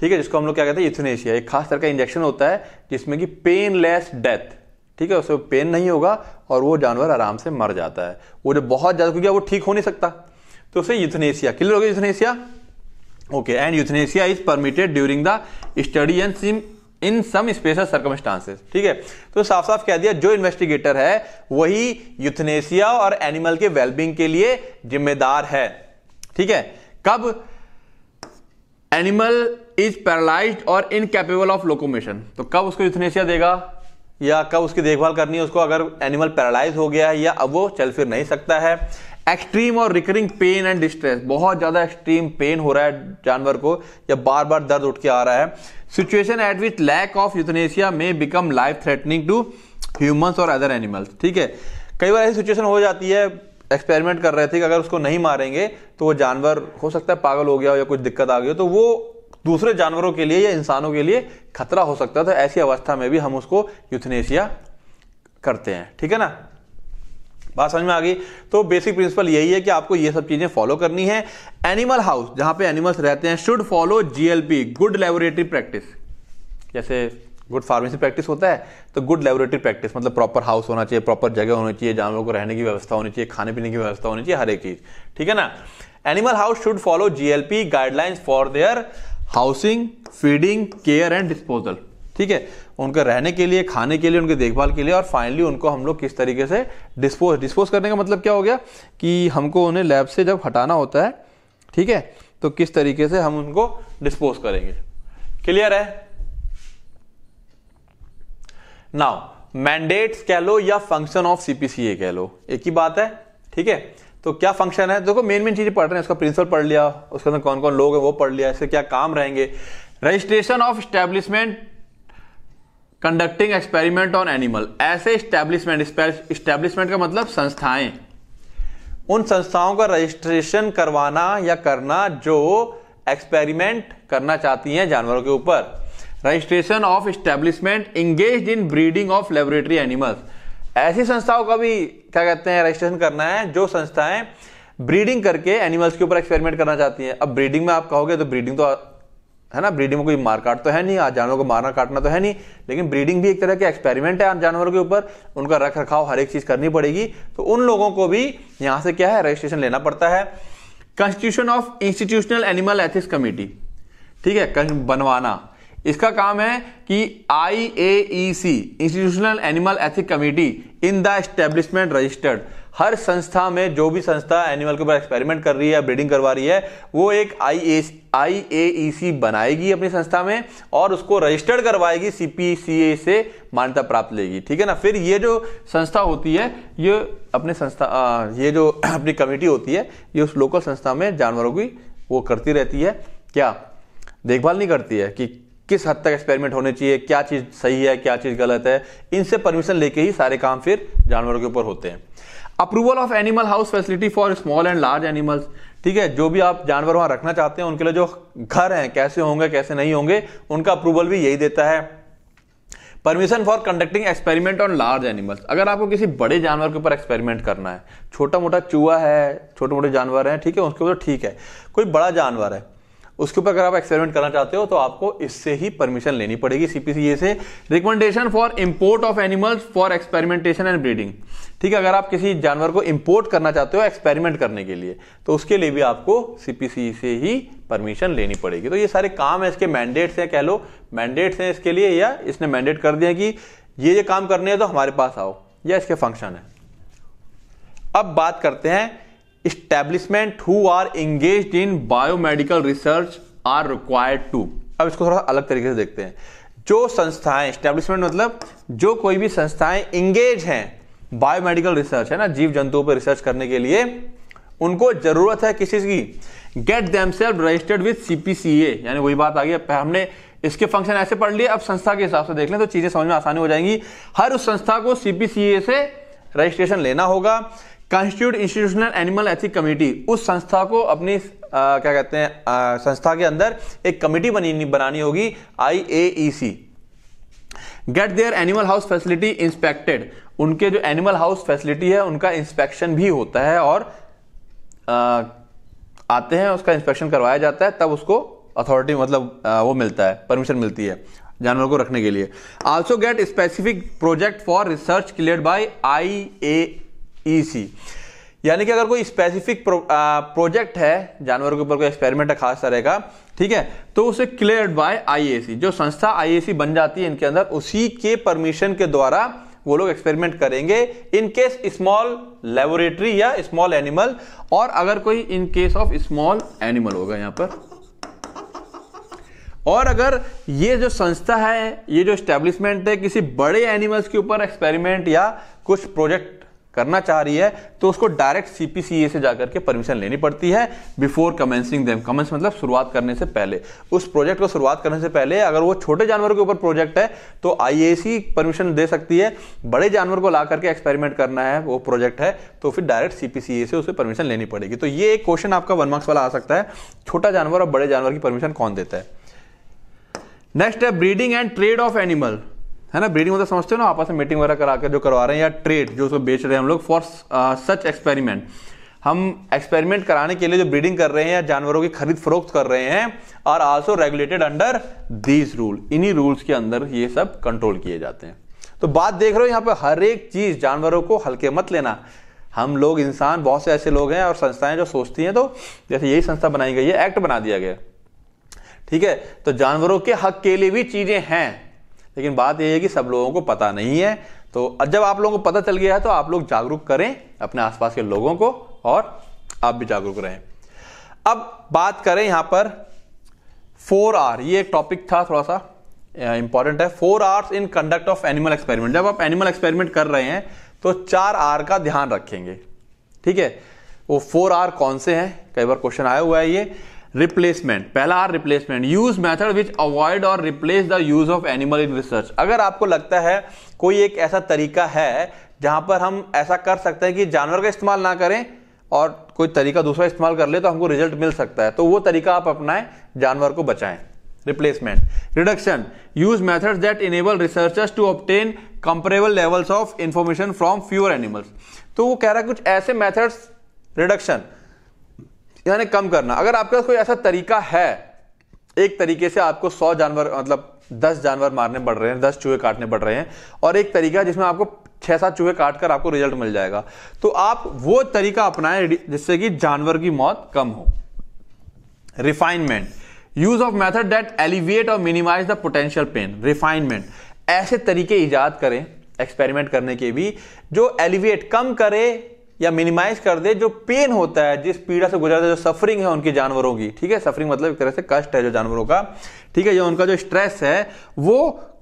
ठीक है जिसको हम लोग क्या कहते हैं इथनेशिया एक खास तरह का इंजेक्शन होता है जिसमें कि पेनलेस डेथ ठीक है उसे पेन नहीं होगा और वो जानवर आराम से मर जाता है वो जो बहुत ज़्यादा क्योंकि वो ठीक हो नहीं सकता तो उसे यूथनेशिया क्लियर हो गया euthanasia okay and euthanasia is permitted during the study and सिम इन सम स्पेशल सर्कमस्टांसेस ठीक है तो साफ साफ कह दिया जो इन्वेस्टिगेटर है वही यूथनेशिया और एनिमल के वेलबींग के लिए जिम्मेदार है ठीक है कब एनिमल इज पैरालाइज और इनकेपेबल ऑफ लोकोमेशन तो कब उसको यूथनेशिया देगा या कब उसकी देखभाल करनी है उसको अगर एनिमल पैरालाइज हो गया है या अब वो चल फिर नहीं सकता है एक्सट्रीम और रिकरिंग पेन एंड डिस्ट्रेस बहुत ज़्यादा एक्सट्रीम पेन हो रहा है जानवर को या बार बार दर्द उठ के आ रहा है situation at which lack of euthanasia may become life threatening to humans और अदर एनिमल्स ठीक है कई बार ऐसी सिचुएशन हो जाती है एक्सपेरिमेंट कर रहे थे कि अगर उसको नहीं मारेंगे तो वो जानवर हो सकता है पागल हो गया हो या कुछ दिक्कत आ गई हो तो वो दूसरे जानवरों के लिए या इंसानों के लिए खतरा हो सकता था ऐसी अवस्था में भी हम उसको यूथनेशिया करते हैं ठीक है ना बात समझ में आ गई तो बेसिक प्रिंसिपल यही है कि आपको ये सब चीज़ें फॉलो करनी है एनिमल हाउस जहां पे एनिमल्स रहते हैं should follow GLP good laboratory practice जैसे गुड फार्मेसी प्रैक्टिस होता है तो गुड लेबोरेटरी प्रैक्टिस मतलब प्रॉपर हाउस होना चाहिए प्रॉपर जगह होनी चाहिए जानवरों को रहने की व्यवस्था होनी चाहिए खाने पीने की व्यवस्था होनी चाहिए हर एक चीज़ ठीक है ना animal house should follow GLP guidelines for their housing feeding care and disposal ठीक है उनके रहने के लिए खाने के लिए उनके देखभाल के लिए और फाइनली उनको हम लोग किस तरीके से डिस्पोज डिस्पोज करने का मतलब क्या हो गया कि हमको उन्हें लैब से जब हटाना होता है ठीक है तो किस तरीके से हम उनको डिस्पोज करेंगे क्लियर है नाउ मैंडेट्स कह लो या फंक्शन ऑफ सीपीसीए कह लो एक ही बात है ठीक है तो क्या फंक्शन है देखो मेन मेन चीजें पढ़ रहे हैं उसका प्रिंसिपल पढ़ लिया उसके अंदर कौन कौन लोग हैं वो पढ़ लिया इससे क्या काम रहेंगे registration of establishment conducting experiment on animal ऐसे स्टैब्लिशमेंट स्टैब्लिशमेंट का मतलब संस्थाएं उन संस्थाओं का रजिस्ट्रेशन करवाना या करना जो एक्सपेरिमेंट करना चाहती हैं जानवरों के ऊपर registration of establishment engage in breeding of laboratory animals ऐसी संस्थाओं का भी क्या कहते हैं रजिस्ट्रेशन करना है जो संस्थाएं ब्रीडिंग करके एनिमल्स के ऊपर एक्सपेरिमेंट करना चाहती हैं अब ब्रीडिंग में आप कहोगे तो ब्रीडिंग तो है ना ब्रीडिंग में कोई मार काट तो है नहीं आज जानवरों को मारना काटना तो है नहीं लेकिन ब्रीडिंग भी एक तरह का एक्सपेरिमेंट है जानवरों के ऊपर उनका रख रखाव हर एक चीज़ करनी पड़ेगी तो उन लोगों को भी यहां से क्या है रजिस्ट्रेशन लेना पड़ता है constitution of institutional animal ethics committee ठीक है बनवाना इसका काम है कि I A C institutional animal ethic committee in the establishment registered हर संस्था में जो भी संस्था एनिमल के ऊपर एक्सपेरिमेंट कर रही है ब्रीडिंग करवा रही है वो एक आई ए आई ए सी बनाएगी अपनी संस्था में और उसको रजिस्टर्ड करवाएगी सी से मान्यता प्राप्त लेगी ठीक है ना फिर ये जो संस्था होती है ये अपने संस्था आ, ये जो अपनी कमेटी होती है ये उस लोकल संस्था में जानवरों की वो करती रहती है क्या देखभाल नहीं करती है कि किस हद तक एक्सपेरिमेंट होने चाहिए क्या चीज़ सही है क्या चीज़ गलत है इनसे परमिशन लेके ही सारे काम फिर जानवरों के ऊपर होते हैं approval of animal house facility for small and large animals ठीक है जो भी आप जानवर वहां रखना चाहते हैं उनके लिए जो घर हैं कैसे होंगे कैसे नहीं होंगे उनका अप्रूवल भी यही देता है permission for conducting experiment on large animals अगर आपको किसी बड़े जानवर के ऊपर एक्सपेरिमेंट करना है छोटा मोटा चूहा है छोटे मोटे जानवर हैं ठीक है उसके ऊपर तो ठीक है कोई बड़ा जानवर है उसके ऊपर अगर आप एक्सपेरिमेंट करना चाहते हो तो आपको इससे ही परमिशन लेनी पड़ेगी सीपीसीए से recommendation for import of animals for experimentation and breeding ठीक है अगर आप किसी जानवर को इंपोर्ट करना चाहते हो एक्सपेरिमेंट करने के लिए तो उसके लिए भी आपको सीपीसी से ही परमिशन लेनी पड़ेगी तो ये सारे काम है इसके मैंडेट्स हैं कह लो मैंडेट्स हैं इसके लिए या इसने मैंडेट कर दिया कि ये ये काम करने हैं तो हमारे पास आओ या इसके फंक्शन है अब बात करते हैं establishment who are engage in biomedical research are required to अब इसको थोड़ा अलग तरीके से देखते हैं जो संस्थाएं स्टैब्लिशमेंट मतलब जो कोई भी संस्थाएं इंगेज हैं बायोमेडिकल रिसर्च है ना जीव जंतुओं पर रिसर्च करने के लिए उनको जरूरत है किसी की get themselves registered with CPCA यानी वही बात आ गई हमने इसके फंक्शन ऐसे पढ़ लिए अब संस्था के हिसाब से देख लें तो चीजें समझ में आसानी हो जाएंगी हर उस संस्था को सीपीसीए से रजिस्ट्रेशन लेना होगा constitute institutional animal ethic committee उस संस्था को अपनी आ, क्या कहते हैं संस्था के अंदर एक कमेटी बनी बनानी होगी I A C get their animal house facility inspected उनके जो एनिमल हाउस फैसिलिटी है उनका इंस्पेक्शन भी होता है और आ, आते हैं उसका इंस्पेक्शन करवाया जाता है तब उसको अथॉरिटी मतलब आ, वो मिलता है परमिशन मिलती है जानवर को रखने के लिए also get specific project for research clear by I A EC यानी कि अगर कोई स्पेसिफिक प्रोजेक्ट है जानवर के ऊपर कोई एक्सपेरिमेंट है खास तरह का ठीक है तो उसे क्लियर बाय आईएसी जो संस्था आईएसी बन जाती है इनके अंदर उसी के परमिशन के द्वारा वो लोग एक्सपेरिमेंट करेंगे इन केस स्मॉल लेबोरेटरी या स्मॉल एनिमल और अगर कोई in case of small animal होगा यहां पर और अगर ये जो संस्था है ये जो एस्टेब्लिशमेंट है किसी बड़े एनिमल्स के ऊपर एक्सपेरिमेंट या कुछ प्रोजेक्ट करना चाह रही है तो उसको डायरेक्ट सीपीसीए से जाकर के परमिशन लेनी पड़ती है बिफोर कमेंसिंग देम कमेंस मतलब शुरुआत करने से पहले उस प्रोजेक्ट को शुरुआत करने से पहले अगर वो छोटे जानवर के ऊपर प्रोजेक्ट है तो आईएसी परमिशन दे सकती है बड़े जानवर को ला करके एक्सपेरिमेंट करना है वो प्रोजेक्ट है तो फिर डायरेक्ट सीपीसीए से उसे परमिशन लेनी पड़ेगी तो ये एक क्वेश्चन आपका वन मार्क्स वाला आ सकता है छोटा जानवर और बड़े जानवर की परमिशन कौन देता है नेक्स्ट है breeding and trade of animal है ना ब्रीडिंग मतलब तो समझते हो ना आपस में मीटिंग वगैरह करा के जो करवा रहे हैं या ट्रेड जो उसको बेच रहे हैं हम लोग फॉर सच एक्सपेरिमेंट हम एक्सपेरिमेंट कराने के लिए जो ब्रीडिंग कर रहे हैं या जानवरों की खरीद फरोख्त कर रहे हैं और also regulated under these rule इन्हीं रूल्स के अंदर ये सब कंट्रोल किए जाते हैं तो बात देख रहे हो यहाँ पर हर एक चीज जानवरों को हल्के मत लेना हम लोग इंसान बहुत से ऐसे लोग हैं और संस्थाएं जो सोचती हैं तो जैसे यही संस्था बनाई गई है एक्ट बना दिया गया ठीक है तो जानवरों के हक के लिए भी चीजें हैं लेकिन बात यह है कि सब लोगों को पता नहीं है तो जब आप लोगों को पता चल गया है तो आप लोग जागरूक करें अपने आसपास के लोगों को और आप भी जागरूक रहें अब बात करें यहां पर फोर आर ये एक टॉपिक था थोड़ा सा इंपॉर्टेंट है four Rs in conduct of animal experiment जब आप एनिमल एक्सपेरिमेंट कर रहे हैं तो चार आर का ध्यान रखेंगे ठीक है वो फोर आर कौन से हैं कई बार क्वेश्चन आया हुआ है ये रिप्लेसमेंट पहला R replacement use method which avoid or replace the use of animal in research अगर आपको लगता है कोई एक ऐसा तरीका है जहां पर हम ऐसा कर सकते हैं कि जानवर का इस्तेमाल ना करें और कोई तरीका दूसरा इस्तेमाल कर ले तो हमको रिजल्ट मिल सकता है तो वो तरीका आप अपनाएं जानवर को बचाएं replacement reduction use methods that enable researchers to obtain comparable levels of information from fewer animals तो वो कह रहा है कुछ ऐसे मेथड्स रिडक्शन यानी कम करना अगर आपके पास कोई ऐसा तरीका है एक तरीके से आपको सौ जानवर मतलब दस जानवर मारने पड़ रहे हैं दस चूहे काटने पड़ रहे हैं और एक तरीका जिसमें आपको छह सात चूहे काटकर आपको रिजल्ट मिल जाएगा तो आप वो तरीका अपनाएं जिससे कि जानवर की मौत कम हो refinement use of method that alleviate or minimise the potential pain refinement ऐसे तरीके ईजाद करें एक्सपेरिमेंट करने के भी जो एलिविएट कम करे या मिनिमाइज कर दे जो पेन होता है जिस पीड़ा से गुजरता है जो सफरिंग है उनके जानवरों की ठीक है सफरिंग मतलब एक तरह से कष्ट है जो जानवरों का ठीक है या उनका जो स्ट्रेस है वो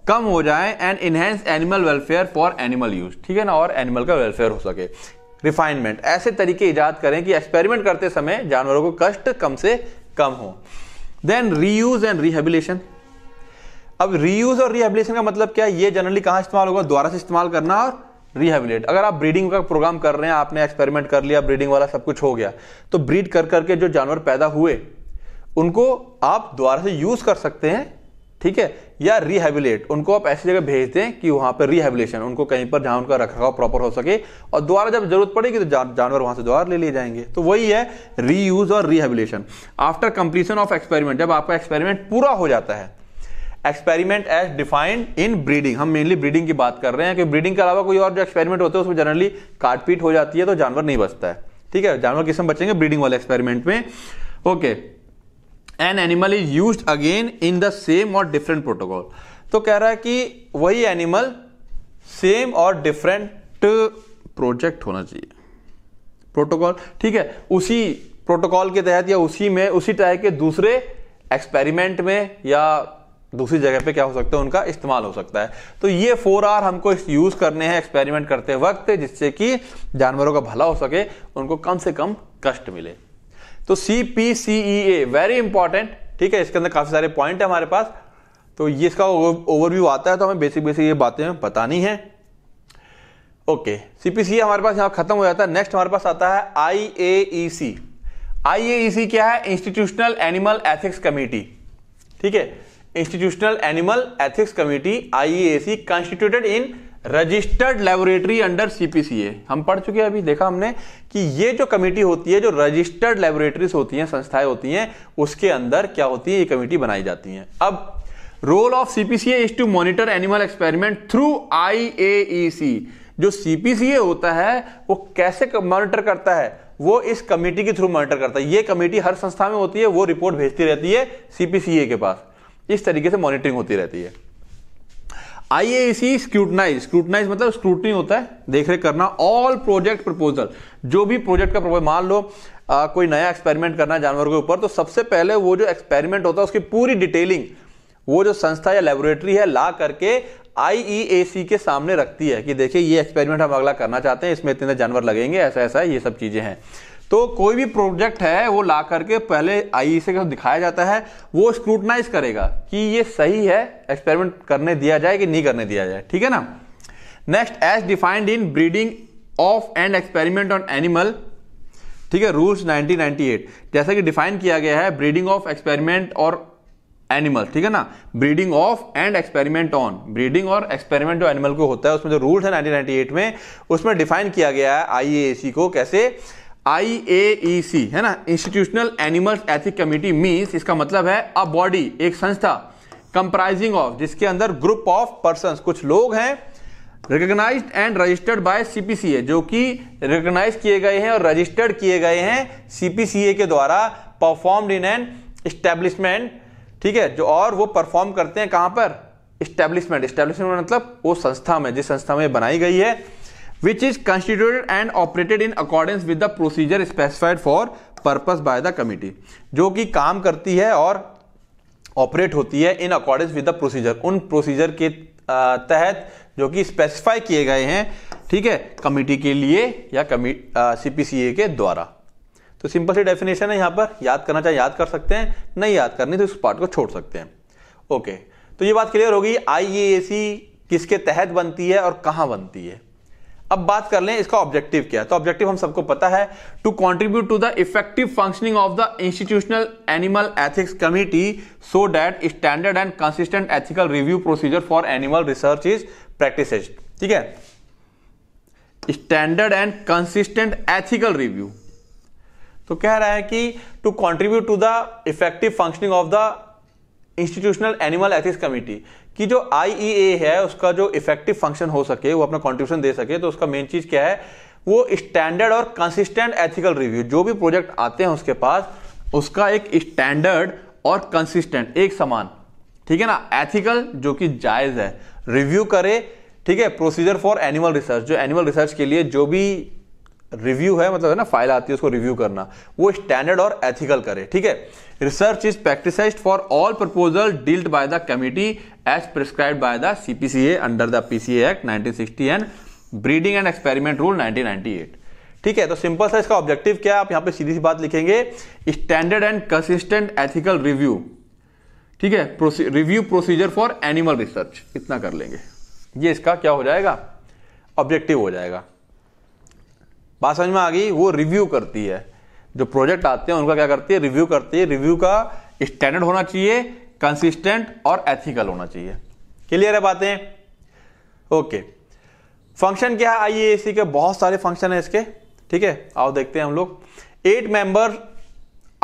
कम हो जाए and enhance animal welfare for animal use ठीक है ना और एनिमल का वेलफेयर हो सके रिफाइनमेंट ऐसे तरीके ईजाद करें कि एक्सपेरिमेंट करते समय जानवरों को कष्ट कम से कम हो देन रीयूज एंड रिहेबिलेशन अब रीयूज और रिहेबिलेशन का मतलब क्या ये जनरली कहां इस्तेमाल होगा दोबारा से इस्तेमाल करना और रिहेबिलेट अगर आप ब्रीडिंग का प्रोग्राम कर रहे हैं आपने एक्सपेरिमेंट कर लिया ब्रीडिंग वाला सब कुछ हो गया तो ब्रीड कर करके जो जानवर पैदा हुए उनको आप दोबारा से यूज कर सकते हैं ठीक है या रिहेबिलेट उनको आप ऐसी जगह भेज दें कि वहां पर रिहेबिलेशन उनको कहीं पर जहां उनका रखरखाव प्रॉपर हो सके और दोबारा जब जरूरत पड़ेगी तो जानवर वहां से दोबारा ले लिए जाएंगे तो वही है रीयूज और rehabilitation after completion of experiment जब आपका एक्सपेरिमेंट पूरा हो जाता है experiment as defined in breeding हम मेनली ब्रीडिंग की बात कर रहे हैं कि ब्रीडिंग के अलावा कोई और जो एक्सपेरिमेंट होते हैं उसमें जनरली काटपीट हो जाती है तो जानवर नहीं बचता है ठीक है जानवर किस्म बचेंगे ब्रीडिंग वाले एक्सपेरिमेंट में okay an animal is use again in the same और डिफरेंट प्रोटोकॉल तो कह रहा है कि वही एनिमल सेम और डिफरेंट प्रोजेक्ट होना चाहिए प्रोटोकॉल ठीक है उसी प्रोटोकॉल के तहत या उसी में उसी टाइप के दूसरे एक्सपेरिमेंट में या दूसरी जगह पे क्या हो सकता है उनका इस्तेमाल हो सकता है तो ये फोर आर हमको यूज करने हैं एक्सपेरिमेंट करते वक्त जिससे कि जानवरों का भला हो सके उनको कम से कम कष्ट मिले तो C P C E A very important ठीक है इसके अंदर काफी सारे पॉइंट है हमारे पास तो ये इसका ओवरव्यू आता है तो हमें बेसिक बेसिक ये बातें बतानी है ओके सीपीसी हमारे पास यहां खत्म हो जाता है नेक्स्ट हमारे पास आता है I A C I A सी क्या है इंस्टीट्यूशनल एनिमल एथिक्स कमेटी ठीक है institutional animal ethics committee C constituted in registered laboratory under CPCA हम पढ़ चुके हैं अभी देखा हमने कि ये जो कमेटी होती है जो रजिस्टर्ड लेबोरेटरीज होती हैं संस्थाएं होती हैं उसके अंदर क्या होती है ये कमेटी बनाई जाती है अब role of CPCA is to monitor animal experiment through IAEC जो सीपीसीए होता है वो कैसे मॉनिटर करता है वो इस कमेटी के थ्रू मॉनिटर करता है ये कमेटी हर संस्था में होती है वो रिपोर्ट भेजती रहती है सीपीसीए के पास इस तरीके से मॉनिटरिंग होती रहती है आइए इसी स्क्रूटनाइज स्क्रूटनाइज मतलब स्क्रूटनी होता है देख रेख करना ऑल प्रोजेक्ट प्रपोजल जो भी प्रोजेक्ट का प्रपोजल मान लो आ, कोई नया एक्सपेरिमेंट करना है जानवर के ऊपर तो सबसे पहले वो जो एक्सपेरिमेंट होता है उसकी पूरी डिटेलिंग वो जो संस्था या लेबोरेटरी है ला करके आईईएसी e के सामने रखती है कि देखिए ये एक्सपेरिमेंट हम अगला करना चाहते हैं इसमें इतने जानवर लगेंगे ऐसा ऐसा ये सब चीजें हैं तो कोई भी प्रोजेक्ट है वो ला करके पहले आई e से दिखाया जाता है वो स्क्रूटनाइज करेगा कि ये सही है एक्सपेरिमेंट करने दिया जाए कि नहीं करने दिया जाए ठीक है ना next as defined in breeding of and experiment on animal ठीक है रूल्स 1998 जैसा कि डिफाइन किया गया है ब्रीडिंग ऑफ एक्सपेरिमेंट और एनिमल ठीक है ना breeding of and experiment on breeding और एक्सपेरिमेंट जो एनिमल को होता है उसमें जो रूल्स है 1998 में उसमें डिफाइन किया गया है आई e को कैसे आईएईसी e है ना institutional animals ethic committee means इसका मतलब है अ बॉडी एक संस्था कंप्राइजिंग ऑफ जिसके अंदर ग्रुप ऑफ पर्सन कुछ लोग हैं recognise and registered by CPCA जो कि रिकोगनाइज किए गए हैं और रजिस्टर्ड किए गए हैं सीपीसीए के द्वारा परफॉर्म्ड इन एन इस्टेब्लिशमेंट ठीक है जो और वो परफॉर्म करते हैं कहाँ पर इस्टेब्लिशमेंट इस्टेब्लिशमेंट मतलब वो संस्था में जिस संस्था में बनाई गई है which is constituted and operated in accordance with the procedure specified for purpose by the committee जो कि काम करती है और ऑपरेट होती है in accordance with the procedure उन प्रोसीजर के तहत जो कि स्पेसिफाई किए गए हैं ठीक है कमिटी के लिए या कमी सीपीसीए के द्वारा तो सिंपल सी डेफिनेशन है यहाँ पर याद करना चाहे याद कर सकते हैं नहीं याद करनी तो इस पार्ट को छोड़ सकते हैं ओके तो ये बात क्लियर होगी आई किसके तहत बनती है और कहाँ बनती है अब बात कर लें इसका ऑब्जेक्टिव क्या है तो ऑब्जेक्टिव हम सबको पता है to contribute to the effective functioning of the institutional animal ethics committee so that standard and consistent ethical review procedure for animal research is practice ठीक है standard and consistent ethical review तो कह रहा है कि to contribute to the effective functioning of the institutional animal ethics committee कि जो आई e है उसका जो इफेक्टिव फंक्शन हो सके वो अपना कॉन्ट्रीब्यूशन दे सके तो उसका मेन चीज क्या है वो स्टैंडर्ड और कंसिस्टेंट एथिकल रिव्यू जो भी प्रोजेक्ट आते हैं उसके पास उसका एक स्टैंडर्ड और कंसिस्टेंट एक समान ठीक है ना एथिकल जो कि जायज है रिव्यू करे ठीक है प्रोसीजर फॉर एनिमल रिसर्च जो एनिमल रिसर्च के लिए जो भी रिव्यू है मतलब है ना फाइल आती है उसको रिव्यू करना वो स्टैंडर्ड और एथिकल करे ठीक है research is practise for all proposal dealt by the committee as prescribe by the CPCA under the PCA act nineteen and breeding and experiment rule nineteen ठीक है तो सिंपल सा इसका ऑब्जेक्टिव क्या है आप यहां पे सीधी सी बात लिखेंगे standard and consistent ethical review ठीक है review procedure for animal research इतना कर लेंगे ये इसका क्या हो जाएगा ऑब्जेक्टिव हो जाएगा बात समझ में आ गई वो रिव्यू करती है जो प्रोजेक्ट आते हैं उनका क्या करती है रिव्यू करती है रिव्यू का स्टैंडर्ड होना चाहिए कंसिस्टेंट और एथिकल होना चाहिए क्लियर है बातें ओके फंक्शन क्या है सी के बहुत सारे फंक्शन है इसके ठीक है आओ देखते हैं हम लोग eight member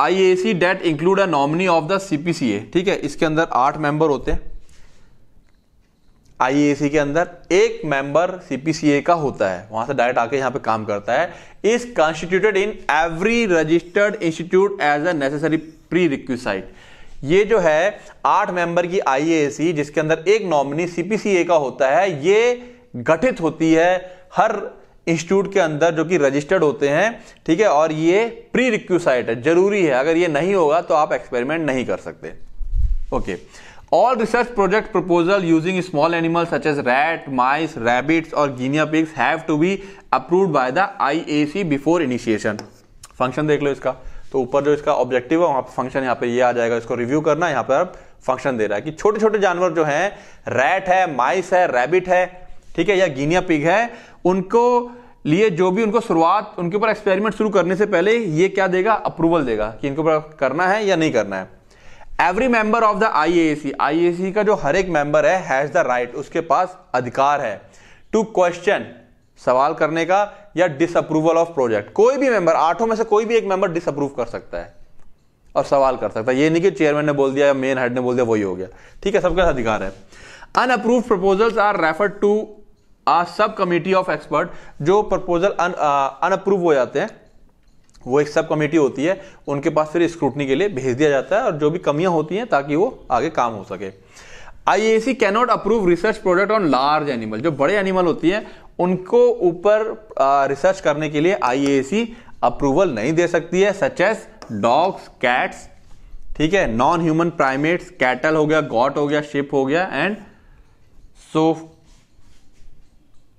I A C that include a nominee of the CPCA ठीक है इसके अंदर आठ मेंबर होते हैं आईएसी के अंदर एक मेंबर सीपीसीए का होता है वहां से डायरेक्ट आके यहाँ पे काम करता है is constituted in every registered institute as a necessary prerequisite ये जो है आठ मेंबर की आईएसी जिसके अंदर एक नॉमिनी सीपीसीए का होता है ये गठित होती है हर इंस्टीट्यूट के अंदर जो कि रजिस्टर्ड होते हैं ठीक है और ये प्री रिक्यूसाइट है जरूरी है अगर ये नहीं होगा तो आप एक्सपेरिमेंट नहीं कर सकते okay okay. All research project proposal using small animal such as rat mice rabbits और guinea pigs have to be approve by the I A C before initiation function देख लो इसका तो ऊपर जो इसका ऑब्जेक्टिव है वहां पर फंक्शन यहाँ पे ये यह आ जाएगा इसको रिव्यू करना यहाँ पर फंक्शन दे रहा है कि छोटे छोटे जानवर जो हैं रैट है माइस है रैबिट है ठीक है या गिनिया पिग है उनको लिए जो भी उनको शुरुआत उनके ऊपर एक्सपेरिमेंट शुरू करने से पहले ये क्या देगा अप्रूवल देगा कि इनके ऊपर करना है या नहीं करना है every member of the A C का जो हर एक मेंबर है हैज द राइट उसके पास अधिकार है टू क्वेश्चन सवाल करने का या डिसअप्रूवल ऑफ प्रोजेक्ट कोई भी मेंबर आठों में से कोई भी एक मेंबर डिसअप्रूव कर सकता है और सवाल कर सकता है ये नहीं कि चेयरमैन ने बोल दिया या मेन हेड ने बोल दिया वही हो गया ठीक है सबका अधिकार है unapprove proposals are refer to a sub committee of expert जो प्रपोजल अनअप्रूव uh, हो जाते हैं वो एक सब कमेटी होती है उनके पास फिर स्क्रूटनी के लिए भेज दिया जाता है और जो भी कमियां होती हैं ताकि वो आगे काम हो सके IAC cannot approve research product on large animal जो बड़े एनिमल होती हैं उनको ऊपर रिसर्च करने के लिए आईएसी अप्रूवल नहीं दे सकती है सच एस डॉग्स कैट्स ठीक है नॉन ह्यूमन प्राइमेट्स कैटल हो गया गॉट हो गया शिप हो गया and so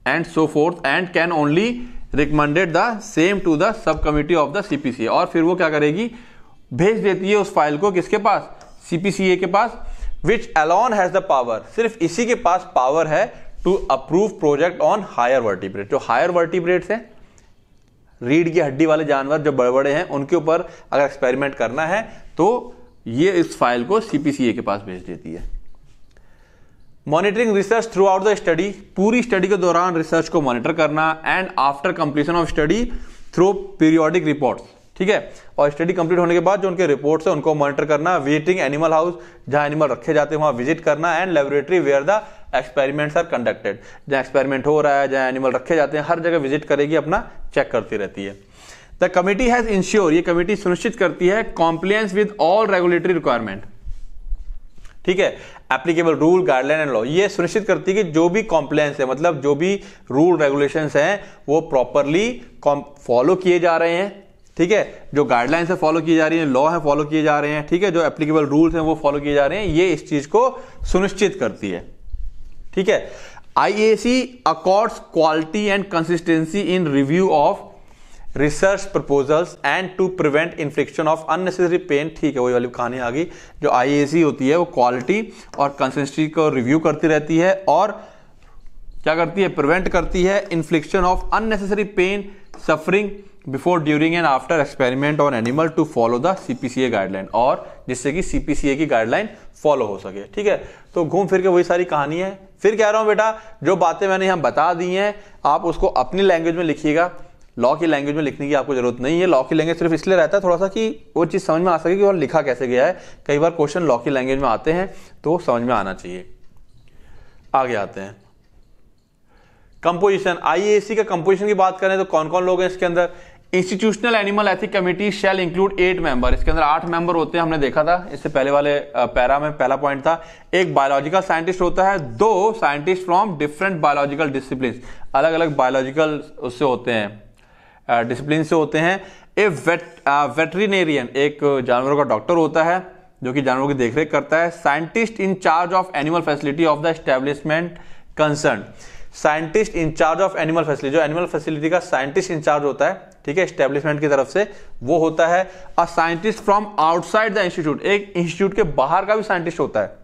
and so forth and can only recommended the same to the sub committee of the CPCA और फिर वो क्या करेगी भेज देती है उस फाइल को किसके पास सीपीसीए के पास which alone has the power सिर्फ इसी के पास पावर है to approve project on higher vertebrate जो हायर वर्टिब्रेट्स है रीढ़ की हड्डी वाले जानवर जो बड़े बड़े हैं उनके ऊपर अगर एक्सपेरिमेंट करना है तो ये इस फाइल को सीपीसीए के पास भेज देती है monitoring research throughout the study पूरी स्टडी के दौरान रिसर्च को मॉनिटर करना and after completion of study through periodic report ठीक है और स्टडी कंप्लीट होने के बाद जो उनके रिपोर्ट्स है उनको मॉनिटर करना वेटिंग एनिमल हाउस जहां एनिमल रखे जाते हैं वहां विजिट करना and laboratory where the experiments are conducted जहां एक्सपेरिमेंट हो रहा है जहां एनिमल रखे जाते हैं हर जगह विजिट करेगी अपना चेक करती रहती है द कमिटी हैज इंश्योर ये कमिटी सुनिश्चित करती है compliance with all regulatory requirement ठीक है applicable rule guideline and law ये सुनिश्चित करती है कि जो भी कॉम्प्लेंस है मतलब जो भी रूल रेगुलेशन है वो प्रॉपरली फॉलो किए जा रहे हैं ठीक है जो गाइडलाइंस है फॉलो की जा रही है लॉ है फॉलो किए जा रहे हैं ठीक है जो एप्लीकेबल रूल्स हैं वो फॉलो किए जा रहे हैं ये इस चीज को सुनिश्चित करती है ठीक है I A C accords quality and consistency in review of research proposals and to prevent infliction of unnecessary pain ठीक है वही वाली कहानी आ गई जो आई होती है वो क्वालिटी और कंसिस्टेंसी को रिव्यू करती रहती है और क्या करती है प्रिवेंट करती है infliction of unnecessary pain suffering before during and after experiment on animal to follow the CPCA guideline और जिससे कि सीपीसीए की गाइडलाइन फॉलो हो सके ठीक है तो घूम फिर के वही सारी कहानी है फिर कह रहा हूँ बेटा जो बातें मैंने यहाँ बता दी हैं आप उसको अपनी लैंग्वेज में लिखिएगा लॉ की लैंग्वेज में लिखने की आपको जरूरत नहीं है लॉ की लैंग्वेज सिर्फ इसलिए रहता है थोड़ा सा कि वो चीज़ समझ में आ सके कि और लिखा कैसे गया है कई बार क्वेश्चन लॉ की लैंग्वेज में आते हैं तो समझ में आना चाहिए आगे आते हैं कंपोजिशन आईएसी का कंपोजिशन की बात करें तो कौन कौन लोग हैं इसके अंदर institutional animal ethic committee shall include eight member इसके अंदर आठ मेंबर होते हैं हमने देखा था इससे पहले वाले पैरा में पहला पॉइंट था एक बायोलॉजिकल साइंटिस्ट होता है दो scientist from different biological discipline अलग अलग बायोलॉजिकल उससे होते हैं डिसिप्लिन से होते हैं ए वेट वेटरीनेरियन एक जानवरों का डॉक्टर होता है जो कि जानवरों की देखरेख करता है scientist in charge of animal facility of the establishment concern scientist charge of animal facility जो एनिमल फैसिलिटी का साइंटिस्ट चार्ज होता है ठीक है एस्टेब्लिशमेंट की तरफ से वो होता है a scientist from outside the institute एक इंस्टीट्यूट के बाहर का भी साइंटिस्ट होता है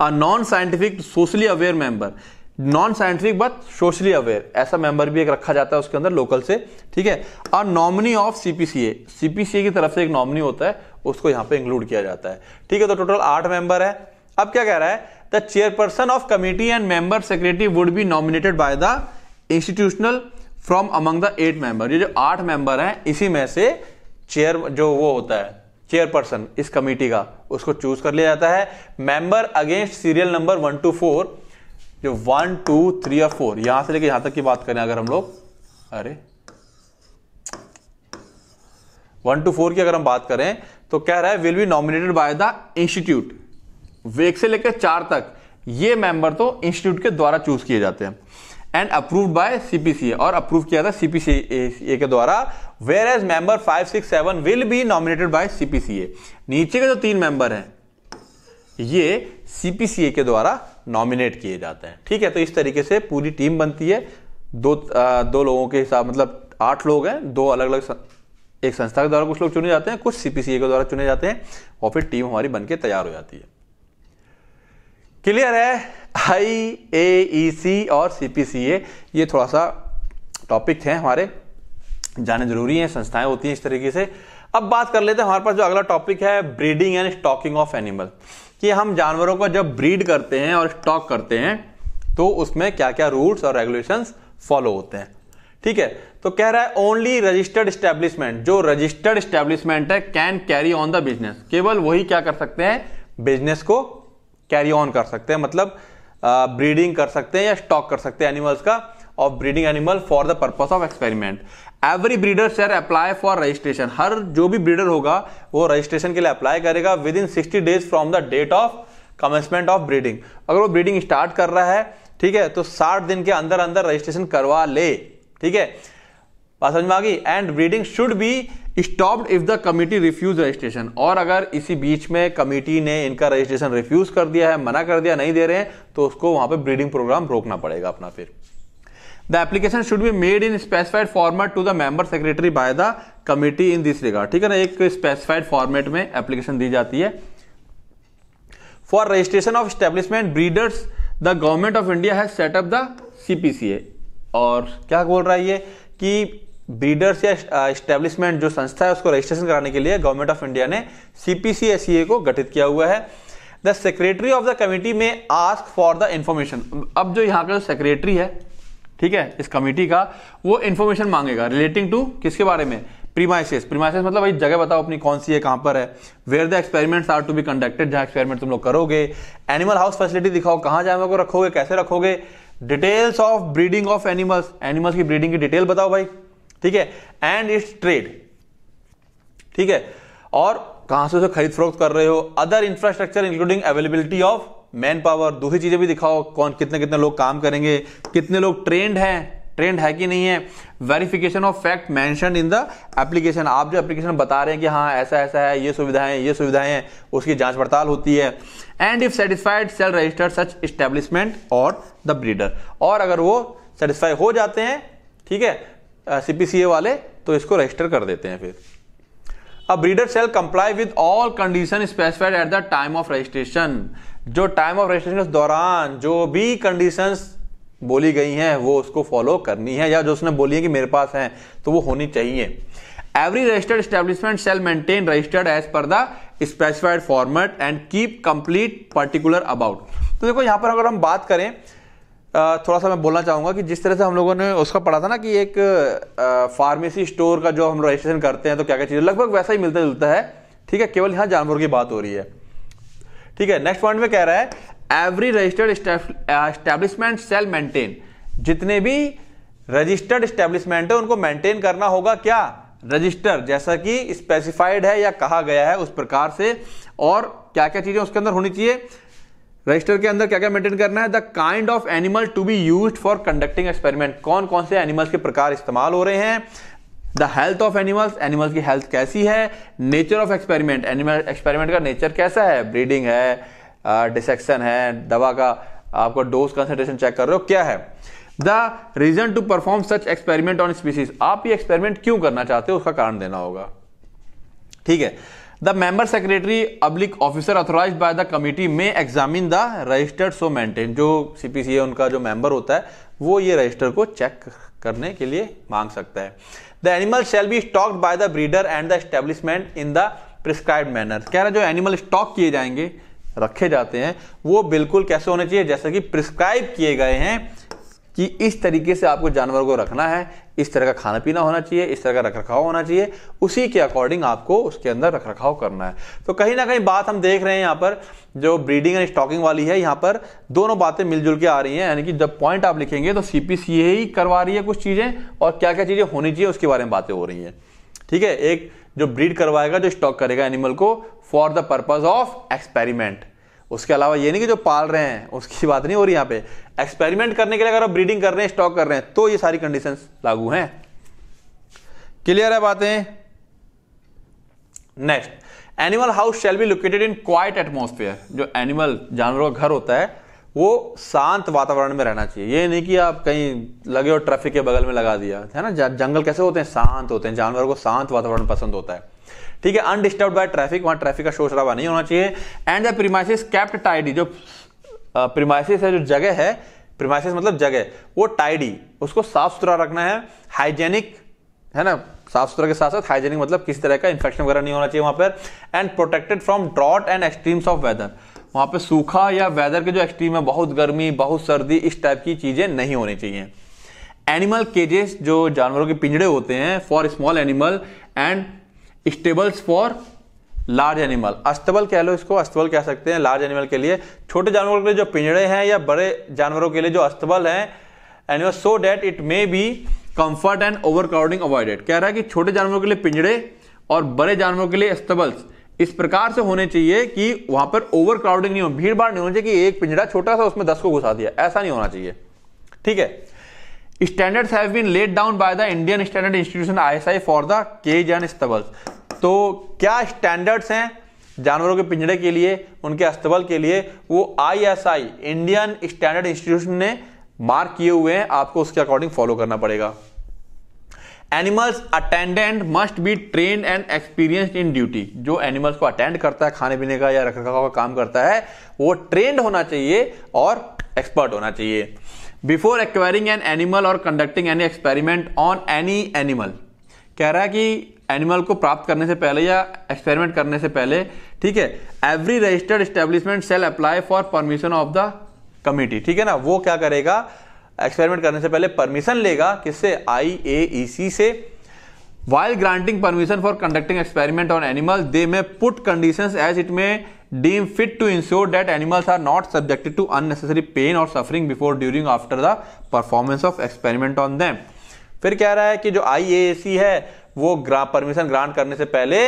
a non scientific socially aware member non scientific but socially aware ऐसा मेंबर भी एक रखा जाता है उसके अंदर लोकल से ठीक है और नॉमिनी ऑफ सीपीसीए सीपीसीए की तरफ से एक नॉमिनी होता है उसको यहां पे इंक्लूड किया जाता है ठीक है तो टोटल आठ मेंबर है अब क्या कह रहा है the chairperson of committee and member secretary would be nominated by the institutional from among the eight member ये जो आठ मेंबर हैं इसी में से चेयर जो वो होता है चेयरपर्सन इस कमेटी का उसको चूज कर लिया जाता है member against serial number one two four जो वन टू थ्री और फोर यहां से लेके यहां तक की बात करें अगर हम लोग अरे वन टू फोर की अगर हम बात करें तो कह रहा है will be nominated by the institute वेक से लेकर चार तक ये मेंबर तो इंस्टीट्यूट के द्वारा चूज किए जाते हैं एंड अप्रूव्ड बाय सीपीसी और अप्रूव किया था सीपीसीए के द्वारा whereas member five six seven will be nominated by CPCA नीचे के जो तीन मेंबर हैं ये सीपीसीए के द्वारा नॉमिनेट किए जाते हैं ठीक है तो इस तरीके से पूरी टीम बनती है दो आ, दो लोगों के हिसाब मतलब आठ लोग हैं दो अलग अलग एक संस्था के द्वारा कुछ लोग चुने जाते हैं कुछ सीपीसीए के द्वारा चुने जाते हैं और फिर टीम हमारी बन के तैयार हो जाती है क्लियर है आई ए ई सी और सीपीसीए ये थोड़ा सा टॉपिक है हमारे जाने जरूरी है संस्थाएं होती हैं इस तरीके से अब बात कर लेते हैं हमारे पास जो अगला टॉपिक है breeding and stocking of animal कि हम जानवरों को जब ब्रीड करते हैं और स्टॉक करते हैं तो उसमें क्या क्या रूल्स और रेगुलेशन फॉलो होते हैं ठीक है तो कह रहा है ओनली रजिस्टर्ड स्टैब्लिशमेंट जो रजिस्टर्ड स्टैब्लिशमेंट है can carry on the business केवल वही क्या कर सकते हैं बिजनेस को कैरी ऑन कर सकते हैं मतलब ब्रीडिंग कर सकते हैं या स्टॉक कर सकते हैं एनिमल्स का और breeding animal for the purpose of experiment every breeder shall apply for registration हर जो भी ब्रीडर होगा वो रजिस्ट्रेशन के लिए अप्लाई करेगा within sixty days from the date of commencement of breeding अगर वो ब्रीडिंग स्टार्ट कर रहा है ठीक है तो साठ दिन के अंदर अंदर रजिस्ट्रेशन करवा ले ठीक है बात समझ में आ गई and breeding should be stopped if the committee refuse registration और अगर इसी बीच में कमिटी ने इनका रजिस्ट्रेशन रिफ्यूज कर दिया है मना कर दिया नहीं दे रहे हैं तो उसको वहां पे ब्रीडिंग प्रोग्राम रोकना पड़ेगा अपना फिर the application should be made in specified format to the member secretary by the committee in this regard ठीक है ना एक स्पेसिफाइड फॉर्मेट में एप्लीकेशन दी जाती है for registration of establishment breeders the government of India has set up the CPCA और क्या बोल रहा है ये कि ब्रीडर्स या स्टेब्लिशमेंट जो संस्था है उसको रजिस्ट्रेशन कराने के लिए गवर्नमेंट ऑफ इंडिया ने सीपीसीएससीए को गठित किया हुआ है the secretary of the committee may ask for the information अब जो यहाँ का जो सेक्रेटरी है ठीक है इस कमिटी का वो इन्फॉर्मेशन मांगेगा रिलेटिंग टू किसके बारे में प्रीमाइसिस प्रीमाइसिस मतलब भाई जगह बताओ अपनी कौन सी है कहां पर है where the experiments are to be conducted जहां एक्सपेरिमेंट तुम लोग करोगे एनिमल हाउस फैसिलिटी दिखाओ कहां जानवर को रखोगे कैसे रखोगे details of breeding of animals animals की ब्रीडिंग की डिटेल बताओ भाई ठीक है एंड इट्स ट्रेड ठीक है और कहां से उसे खरीद फरोख्त कर रहे हो other infrastructure including availability of man power दूसरी चीज़ें भी दिखाओ कौन कितने कितने लोग काम करेंगे कितने लोग ट्रेंड हैं ट्रेंड है कि नहीं है verification of fact mention in the application आप जो एप्लीकेशन बता रहे हैं कि हाँ ऐसा ऐसा है ये सुविधाएं ये सुविधाएं हैं उसकी जांच पड़ताल होती है and if satisfied shall register such establishment और द ब्रीडर और अगर वो सेटिस्फाई हो जाते हैं ठीक है सीपीसीए वाले तो इसको रजिस्टर कर देते हैं फिर अब breeder shall comply with all condition specified at the time of registration जो टाइम ऑफ रजिस्ट्रेशन के दौरान जो भी कंडीशंस बोली गई हैं वो उसको फॉलो करनी है या जो उसने बोली है कि मेरे पास है तो वो होनी चाहिए every registered establishment shall maintain registered as per the specified format and keep complete particular about तो देखो यहां पर अगर हम बात करें थोड़ा सा मैं बोलना चाहूंगा कि जिस तरह से हम लोगों ने उसका पढ़ा था ना कि एक फार्मेसी स्टोर का जो हम रजिस्ट्रेशन करते हैं तो क्या क्या चीज लगभग वैसा ही मिलता जुलता है ठीक है केवल यहां जानवर की बात हो रही है ठीक है नेक्स्ट पॉइंट में कह रहा है every registered establishment shall maintain जितने भी रजिस्टर्ड स्टैब्लिशमेंट है उनको मेंटेन करना होगा क्या रजिस्टर जैसा कि स्पेसिफाइड है या कहा गया है उस प्रकार से और क्या क्या चीजें उसके अंदर होनी चाहिए रजिस्टर के अंदर क्या क्या मेंटेन करना है the kind of animal to be use for conducting experiment कौन कौन से एनिमल्स के प्रकार इस्तेमाल हो रहे हैं the health of animals animals की हेल्थ कैसी है nature of experiment animal experiment का नेचर कैसा है ब्रीडिंग है डिसेक्शन है दवा का आपको डोज कंसेंट्रेशन चेक कर रहे हो क्या है the reason to perform such experiment on species आप ये एक्सपेरिमेंट क्यों करना चाहते हो उसका कारण देना होगा ठीक है the member secretary public officer authorise by the committee may examine the registered so maintain जो सीपीसी है उनका जो मेंबर होता है वो ये रजिस्टर को चेक करने के लिए मांग सकता है the animal shall be stocked by the breeder and the establishment in the prescribe manner कह रहा जो एनिमल स्टॉक किए जाएंगे रखे जाते हैं वो बिल्कुल कैसे होने चाहिए जैसे कि प्रिस्क्राइब किए गए हैं कि इस तरीके से आपको जानवर को रखना है इस तरह का खाना पीना होना चाहिए इस तरह का रख रखाव होना चाहिए उसी के अकॉर्डिंग आपको उसके अंदर रख रखाव करना है तो कहीं ना कहीं बात हम देख रहे हैं यहाँ पर जो ब्रीडिंग एंड स्टॉकिंग वाली है यहाँ पर दोनों बातें मिलजुल के आ रही हैं यानी कि जब पॉइंट आप लिखेंगे तो सी ही करवा रही है कुछ चीज़ें और क्या क्या चीज़ें होनी चाहिए उसके बारे में बातें हो रही हैं ठीक है एक जो ब्रीड करवाएगा जो स्टॉक करेगा एनिमल को for the purpose of experiment उसके अलावा ये नहीं कि जो पाल रहे हैं उसकी बात नहीं हो रही यहाँ पे एक्सपेरिमेंट करने के लिए अगर आप ब्रीडिंग कर रहे हैं स्टॉक कर रहे हैं तो ये सारी कंडीशन लागू हैं क्लियर है बातें next animal house shall be located in quiet atmosphere जो एनिमल जानवरों का घर होता है वो शांत वातावरण में रहना चाहिए ये नहीं कि आप कहीं लगे हो ट्रैफिक के बगल में लगा दिया है ना जंगल कैसे होते हैं शांत होते हैं जानवर को शांत वातावरण पसंद होता है ठीक है अनडिस्टर्ब बाय ट्रैफिक वहां ट्रैफिक का शोर शराबा नहीं होना चाहिए and the premises kept tidy जो प्रीमाइसिस है जो जगह है प्रीमाइसिस मतलब जगह वो टाइडी उसको साफ सुथरा रखना है हाइजेनिक है ना साफ सुथरा के साथ साथ हाइजेनिक मतलब किसी तरह का इन्फेक्शन वगैरह नहीं होना चाहिए वहां पर and protected from draught and extremes of weather वहां पर सूखा या वेदर के जो एक्सट्रीम है बहुत गर्मी बहुत सर्दी इस टाइप की चीज़ें नहीं होनी चाहिए एनिमल केजेस जो जानवरों के पिंजड़े होते हैं for small animal and stables for large animal अस्तबल कह लो इसको अस्तबल कह सकते हैं लार्ज एनिमल के लिए छोटे जानवरों के लिए जो पिंजड़े हैं या बड़े जानवरों के लिए जो अस्तबल हैं animal so that it may be comfort and overcrowding avoided कह रहा है कि छोटे जानवरों के लिए पिंजड़े और बड़े जानवरों के लिए अस्तबल्स इस प्रकार से होने चाहिए कि वहां पर ओवर क्राउडिंग नहीं हो भीड़ भाड़ नहीं होनी चाहिए कि एक पिंजड़ा छोटा सा उसमें दस को घुसा दिया ऐसा नहीं होना चाहिए ठीक है standards have been laid down by the Indian standard institution ISI for the cage and stables तो क्या स्टैंडर्ड्स हैं जानवरों के पिंजड़े के लिए उनके अस्तबल के लिए वो आईएसआई इंडियन स्टैंडर्ड इंस्टीट्यूशन ने मार्क किए हुए हैं आपको उसके अकॉर्डिंग फॉलो करना पड़ेगा animals attendant must be train and experienced in duty जो एनिमल्स को अटेंड करता है खाने पीने का या रखरखाव का काम करता है वो ट्रेंड होना चाहिए और एक्सपर्ट होना चाहिए बिफोर एक्वायरिंग एन एनिमल और conducting any experiment on any animal कह रहा है कि एनिमल को प्राप्त करने से पहले या एक्सपेरिमेंट करने से पहले ठीक है every registered establishment shall apply for permission of the committee ठीक है ना वो क्या करेगा एक्सपेरिमेंट करने से पहले परमिशन लेगा किससे आई ए सी से while granting permission for conducting experiment on animal they may put condition as it may deem fit to ensure that animals are not subjected to unnecessary pain or suffering before during after the performance of experiment on them फिर कह रहा है कि जो आई है वो ग्रा permission grant करने से पहले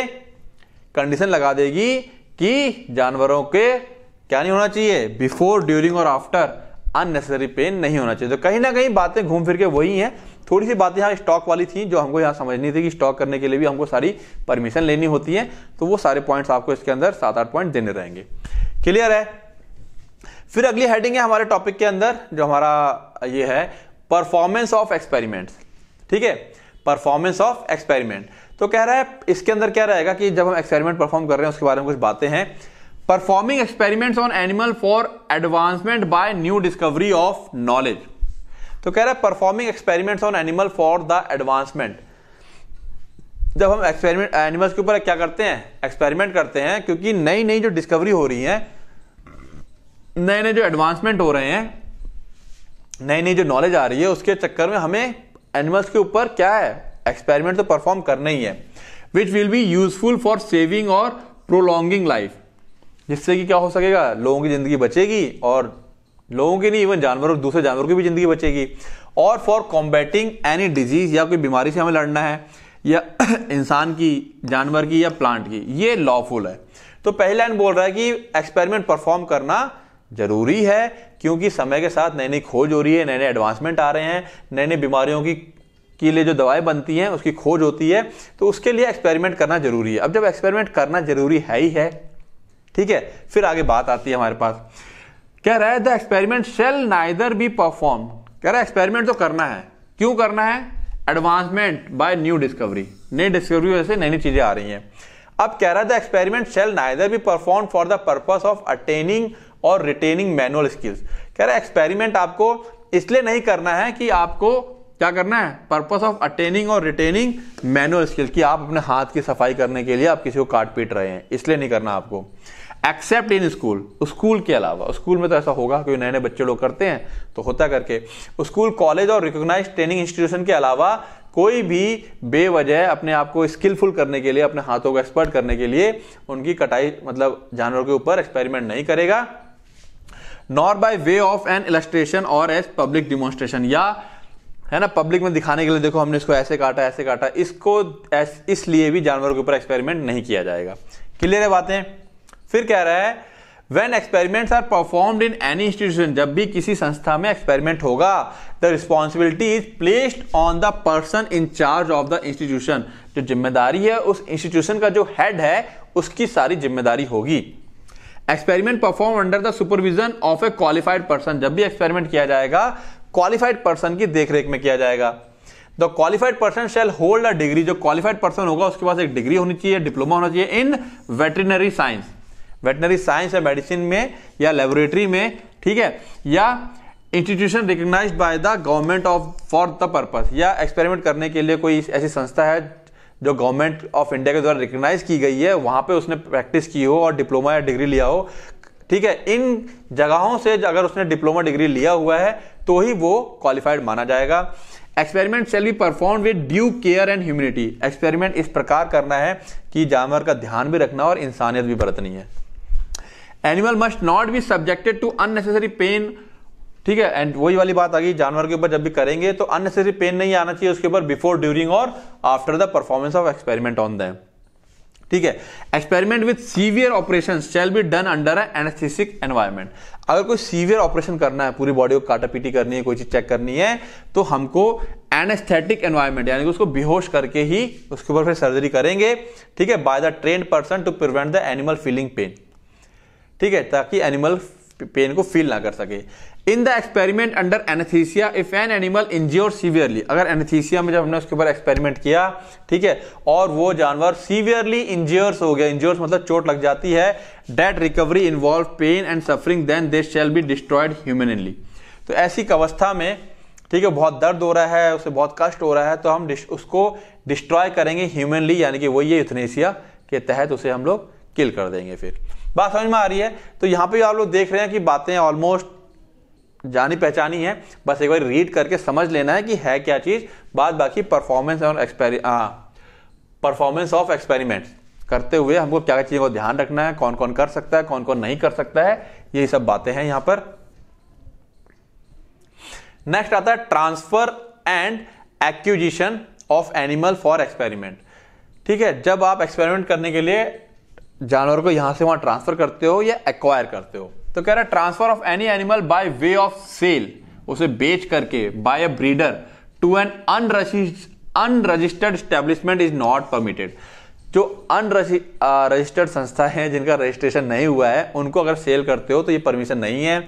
कंडीशन लगा देगी कि जानवरों के क्या नहीं होना चाहिए बिफोर ड्यूरिंग और आफ्टर अननेसेसरी पेन नहीं होना चाहिए तो कहीं ना कहीं बातें घूम फिर के वही हैं थोड़ी सी बातें यहाँ स्टॉक वाली थी जो हमको यहाँ समझनी थी कि स्टॉक करने के लिए भी हमको सारी परमिशन लेनी होती है तो वो सारे पॉइंट्स आपको इसके अंदर सात आठ पॉइंट देने रहेंगे क्लियर है फिर अगली हेडिंग है हमारे टॉपिक के अंदर जो हमारा ये है परफॉर्मेंस ऑफ एक्सपेरिमेंट्स ठीक है परफॉर्मेंस ऑफ एक्सपेरिमेंट तो कह रहा है इसके अंदर क्या रहेगा कि जब हम एक्सपेरिमेंट परफॉर्म कर रहे हैं उसके बारे में कुछ बातें हैं performing experiments on animal for advancement by new discovery of knowledge तो कह रहा है performing experiments on animal for the advancement जब हम एक्सपेरिमेंट एनिमल्स के ऊपर क्या करते हैं एक्सपेरिमेंट करते हैं क्योंकि नई नई जो डिस्कवरी हो रही है नए नए जो एडवांसमेंट हो रहे हैं नई नई जो नॉलेज आ रही है उसके चक्कर में हमें एनिमल्स के ऊपर क्या है एक्सपेरिमेंट तो परफॉर्म करना ही है which will be useful for saving और प्रोलॉन्गिंग लाइफ जिससे कि क्या हो सकेगा लोगों की जिंदगी बचेगी और लोगों की नहीं इवन जानवरों दूसरे जानवरों की भी जिंदगी बचेगी और फॉर कॉम्बैटिंग एनी डिजीज या कोई बीमारी से हमें लड़ना है या इंसान की जानवर की या प्लांट की ये लॉफुल है तो पहली लाइन बोल रहा है कि एक्सपेरिमेंट परफॉर्म करना जरूरी है क्योंकि समय के साथ नई नई खोज हो रही है नए नए एडवांसमेंट आ रहे हैं नए नए बीमारियों की के लिए जो दवाएं बनती हैं उसकी खोज होती है तो उसके लिए एक्सपेरिमेंट करना जरूरी है अब जब एक्सपेरिमेंट करना जरूरी है ही है ठीक है फिर आगे बात आती है हमारे पास कह रहा है the experiment shall neither be perform कह रहा है एक्सपेरिमेंट तो करना है क्यों करना है एडवांसमेंट बाय न्यू डिस्कवरी नई डिस्कवरी वजह से नई नई चीजें आ रही हैं अब कह रहा है the experiment shall neither be perform for the purpose of attaining और रिटेनिंग मैनुअल स्किल्स कह रहा है एक्सपेरिमेंट आपको इसलिए नहीं करना है कि आपको क्या करना है पर्पस ऑफ अटेनिंग और रिटेनिंग मैनुअल स्किल्स कि आप अपने हाथ की सफाई करने के लिए आप किसी को काट पीट रहे हैं इसलिए नहीं करना आपको एक्सेप्ट इन स्कूल स्कूल के अलावा स्कूल में तो ऐसा होगा क्योंकि नए नए बच्चे लोग करते हैं तो होता करके स्कूल कॉलेज और रिकॉग्नाइज ट्रेनिंग इंस्टीट्यूशन के अलावा कोई भी बेवजह अपने आप को स्किलफुल करने के लिए अपने हाथों को एक्सपर्ट करने के लिए उनकी कटाई मतलब जानवर के ऊपर एक्सपेरिमेंट नहीं करेगा nor by way of an illustration और एज पब्लिक डिमोन्स्ट्रेशन या है ना पब्लिक में दिखाने के लिए देखो हमने इसको ऐसे काटा ऐसे काटा इसको इसलिए भी जानवरों के ऊपर एक्सपेरिमेंट नहीं किया जाएगा क्लियर है बातें फिर कह रहा है when experiment are performed in any institution जब भी किसी संस्था में एक्सपेरिमेंट होगा the responsibility is placed on the person in charge of the institution जो जिम्मेदारी है उस इंस्टीट्यूशन का जो हेड है उसकी सारी जिम्मेदारी होगी experiment perform under the supervision of a qualified person जब भी एक्सपेरिमेंट किया जाएगा क्वालिफाइड पर्सन की देखरेख में किया जाएगा the qualified person shall hold a degree जो क्वालिफाइड पर्सन होगा उसके पास एक डिग्री होनी चाहिए डिप्लोमा होना चाहिए in veterinary science veterinary science या मेडिसिन में या लेबोरेटरी में ठीक है या institution recognise by the government of for the purpose या एक्सपेरिमेंट करने के लिए कोई ऐसी संस्था है जो गवर्नमेंट ऑफ इंडिया के द्वारा रिकग्नाइज की गई है वहाँ पे उसने प्रैक्टिस की हो और डिप्लोमा या डिग्री लिया हो ठीक है इन जगहों से अगर उसने डिप्लोमा डिग्री लिया हुआ है तो ही वो क्वालिफाइड माना जाएगा experiment shall be perform with due care and humanity experiment इस प्रकार करना है कि जानवर का ध्यान भी रखना और इंसानियत भी बरतनी है animal must not be subjected to unnecessary pain ठीक है एंड वही वाली बात आ गई जानवर के ऊपर जब भी करेंगे तो अननेसेसरी पेन नहीं आना चाहिए उसके ऊपर बिफोर ड्यूरिंग और after the performance of experiment on them ठीक है experiment with severe operation shall be done under anaesthetic environment अगर कोई सीवियर ऑपरेशन करना है पूरी बॉडी को पीटी करनी है कोई चीज चेक करनी है तो हमको एनेस्थेटिक एनवायरमेंट यानी कि उसको बेहोश करके ही उसके ऊपर फिर सर्जरी करेंगे ठीक है by the train person to prevent the animal feeling pain ठीक है ताकि एनिमल पेन को फील ना कर सके in the experiment under anaesthesia if an animal injure severely अगर एनेथीसिया में जब हमने उसके ऊपर एक्सपेरिमेंट किया ठीक है और वो जानवर सीवियरली इंज्योर्स हो गया इंज्योर्स मतलब चोट लग जाती है that recovery involve pain and suffering then they shall be destroyed humanely तो ऐसी अवस्था में ठीक है बहुत दर्द हो रहा है उसे बहुत कष्ट हो रहा है तो हम डिश, उसको डिस्ट्रॉय करेंगे ह्यूमनली यानी कि वो ये यूथनेशिया के तहत उसे हम लोग किल कर देंगे फिर बात समझ में आ रही है तो यहाँ पे आप लोग देख रहे हैं कि बातें ऑलमोस्ट जानी पहचानी है बस एक बार रीड करके समझ लेना है कि है क्या चीज बाद बाकी परफॉर्मेंस और एक्सपेरि परफॉर्मेंस ऑफ एक्सपेरिमेंट्स करते हुए हमको क्या क्या चीज़ों को ध्यान रखना है कौन कौन कर सकता है कौन कौन नहीं कर सकता है यही सब बातें हैं यहाँ पर नेक्स्ट आता है transfer and acquisition of animal for experiment ठीक है जब आप एक्सपेरिमेंट करने के लिए जानवर को यहां से वहां ट्रांसफर करते हो या एक्वायर करते हो तो कह रहा है transfer of any animal by way of sale उसे बेच करके by a breeder to an unregistered establishment is not permitted जो अनरजिस्टर्ड uh, संस्था है जिनका रजिस्ट्रेशन नहीं हुआ है उनको अगर सेल करते हो तो ये परमिशन नहीं है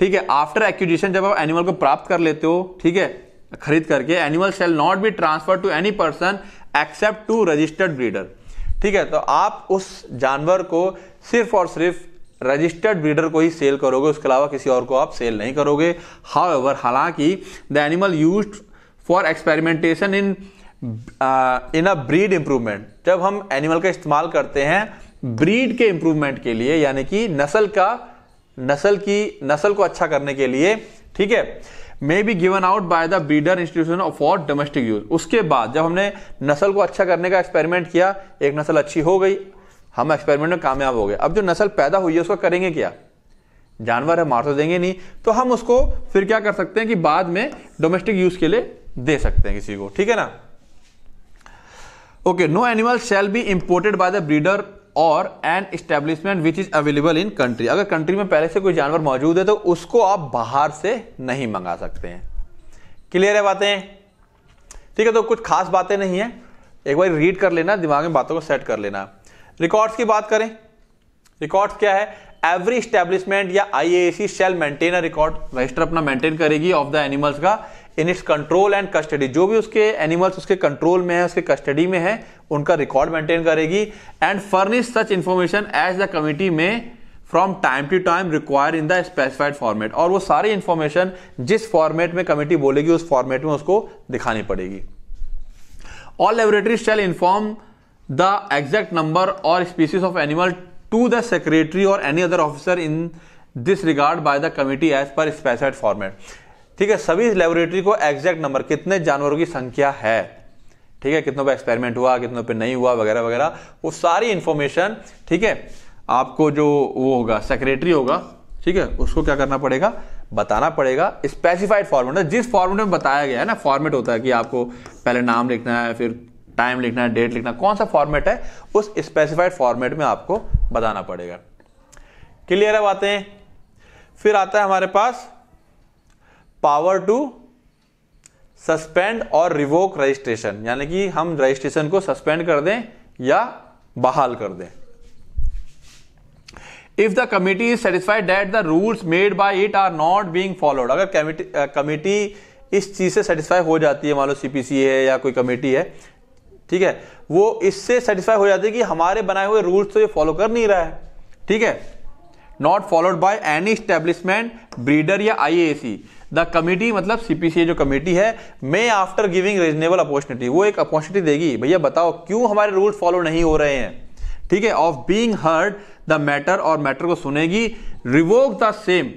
ठीक है आफ्टर एक्विजिशन जब आप एनिमल को प्राप्त कर लेते हो ठीक है खरीद करके animal shall not be transfer to any person except to registered breeder ठीक है तो आप उस जानवर को सिर्फ और सिर्फ रजिस्टर्ड ब्रीडर को ही सेल करोगे उसके अलावा किसी और को आप सेल नहीं करोगे हाउ एवर हालांकि the animal use for experimentation in in a breed improvement जब हम एनिमल का इस्तेमाल करते हैं ब्रीड के इंप्रूवमेंट के लिए यानी कि नस्ल का नस्ल की नस्ल को अच्छा करने के लिए ठीक है may be given out by the breeder institution for domestic use उसके बाद जब हमने नस्ल को अच्छा करने का एक्सपेरिमेंट किया एक नस्ल अच्छी हो गई हम एक्सपेरिमेंट में कामयाब हो गए अब जो नस्ल पैदा हुई है उसको करेंगे क्या जानवर है मार तो देंगे नहीं तो हम उसको फिर क्या कर सकते हैं कि बाद में डोमेस्टिक यूज के लिए दे सकते हैं किसी को ठीक है ना okay no animal shall be imported by the breeder और an establishment which is available in country अगर कंट्री में पहले से कोई जानवर मौजूद है तो उसको आप बाहर से नहीं मंगा सकते हैं क्लियर है बातें ठीक है तो कुछ खास बातें नहीं है एक बार रीड कर लेना दिमाग में बातों को सेट कर लेना रिकॉर्ड्स की बात करें रिकॉर्ड्स क्या है एवरी एस्टेब्लिशमेंट या I shall maintain a record register अपना मेंटेन करेगी ऑफ द एनिमल्स का in its control and custody जो भी उसके एनिमल्स उसके कंट्रोल में है उसके कस्टडी में है उनका रिकॉर्ड मेंटेन करेगी and furnish such information as the committee may from time to time require in the specified format और वो सारी इंफॉर्मेशन जिस फॉर्मेट में कमेटी बोलेगी उस फॉर्मेट में उसको दिखानी पड़ेगी all laboratory shall inform the exact number और species of animal to the secretary और any other officer in this regard by the committee as per specified format ठीक है सभी लेबोरेटरी को एग्जैक्ट नंबर कितने जानवरों की संख्या है ठीक है कितनों पे एक्सपेरिमेंट हुआ कितनों पे नहीं हुआ वगैरह वगैरह वो सारी इंफॉर्मेशन ठीक है आपको जो वो होगा सेक्रेटरी होगा ठीक है उसको क्या करना पड़ेगा बताना पड़ेगा स्पेसिफाइड फॉर्मेट जिस फॉर्मेट में बताया गया है ना फॉर्मेट होता है कि आपको पहले नाम लिखना है फिर टाइम लिखना है डेट लिखना कौन सा फॉर्मेट है उस स्पेसिफाइड फॉर्मेट में आपको बताना पड़ेगा क्लियर है बातें फिर आता है हमारे पास पावर टू सस्पेंड और रिवोक रजिस्ट्रेशन यानी कि हम रजिस्ट्रेशन को सस्पेंड कर दें या बहाल कर दें if the committee is satisfied that the rules made by it are not being followed अगर कमिटी कमेटी इस चीज से सेटिस्फाई हो जाती है मान लो सीपीसी है या कोई कमेटी है ठीक है वो इससे सेटिस्फाई हो जाती है कि हमारे बनाए हुए रूल्स तो ये फॉलो कर नहीं रहा है ठीक है not followed by any establishment breeder या आईएसी द कमेटी मतलब सीपीसीए जो कमेटी है may after giving reasonable opportunity वो एक अपॉर्चुनिटी देगी भैया बताओ क्यों हमारे रूल्स फॉलो नहीं हो रहे हैं ठीक है of being heard the matter और मैटर को सुनेगी revoke the same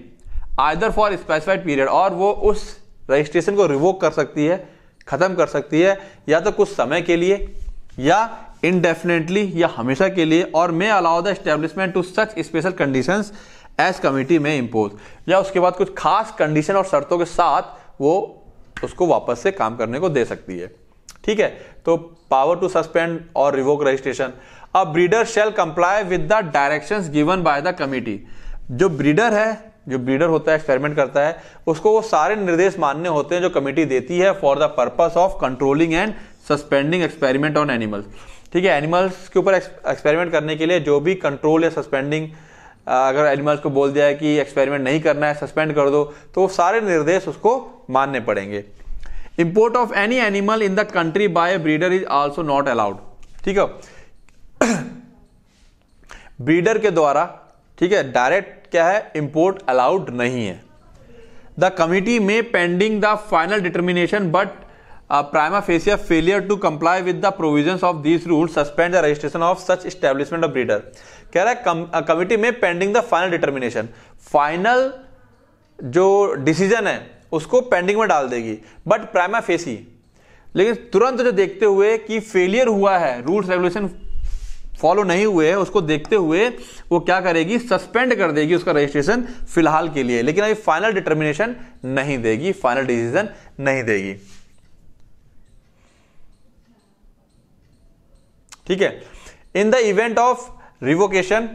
either for specified period और वो उस रजिस्ट्रेशन को रिवोक कर सकती है खत्म कर सकती है या तो कुछ समय के लिए या इनडेफिनेटली या हमेशा के लिए और may allow the establishment to such special condition as committee may impose या उसके बाद कुछ खास कंडीशन और शर्तों के साथ वो उसको वापस से काम करने को दे सकती है ठीक है तो पावर टू सस्पेंड और revoke registration a breeder shall comply with the direction given by the committee जो ब्रीडर है जो ब्रीडर होता है एक्सपेरिमेंट करता है उसको वो सारे निर्देश मानने होते हैं जो कमेटी देती है for the purpose of controlling and suspending experiment on animals ठीक है एनिमल्स के ऊपर एक्सपेरिमेंट करने के लिए जो भी कंट्रोल या सस्पेंडिंग अगर एनिमल्स को बोल दिया है कि एक्सपेरिमेंट नहीं करना है सस्पेंड कर दो तो वो सारे निर्देश उसको मानने पड़ेंगे import of any animal in the country by breeder is also not allowed ठीक है ब्रीडर के द्वारा ठीक है डायरेक्ट क्या है इम्पोर्ट अलाउड नहीं है द कमिटी में pending the final determination but prima facie failure to comply with the provisions of this rule suspend the registration of such establishment of breeder कह रहा है कमिटी uh, में pending the final determination final जो decision है उसको pending में डाल देगी बट प्राइमा फेसी लेकिन तुरंत जो देखते हुए कि फेलियर हुआ है रूल्स रेगुलेशन फॉलो नहीं हुए है उसको देखते हुए वो क्या करेगी सस्पेंड कर देगी उसका रजिस्ट्रेशन फिलहाल के लिए लेकिन अभी फाइनल डिटर्मिनेशन नहीं देगी फाइनल डिसीजन नहीं देगी ठीक है in the event of revocation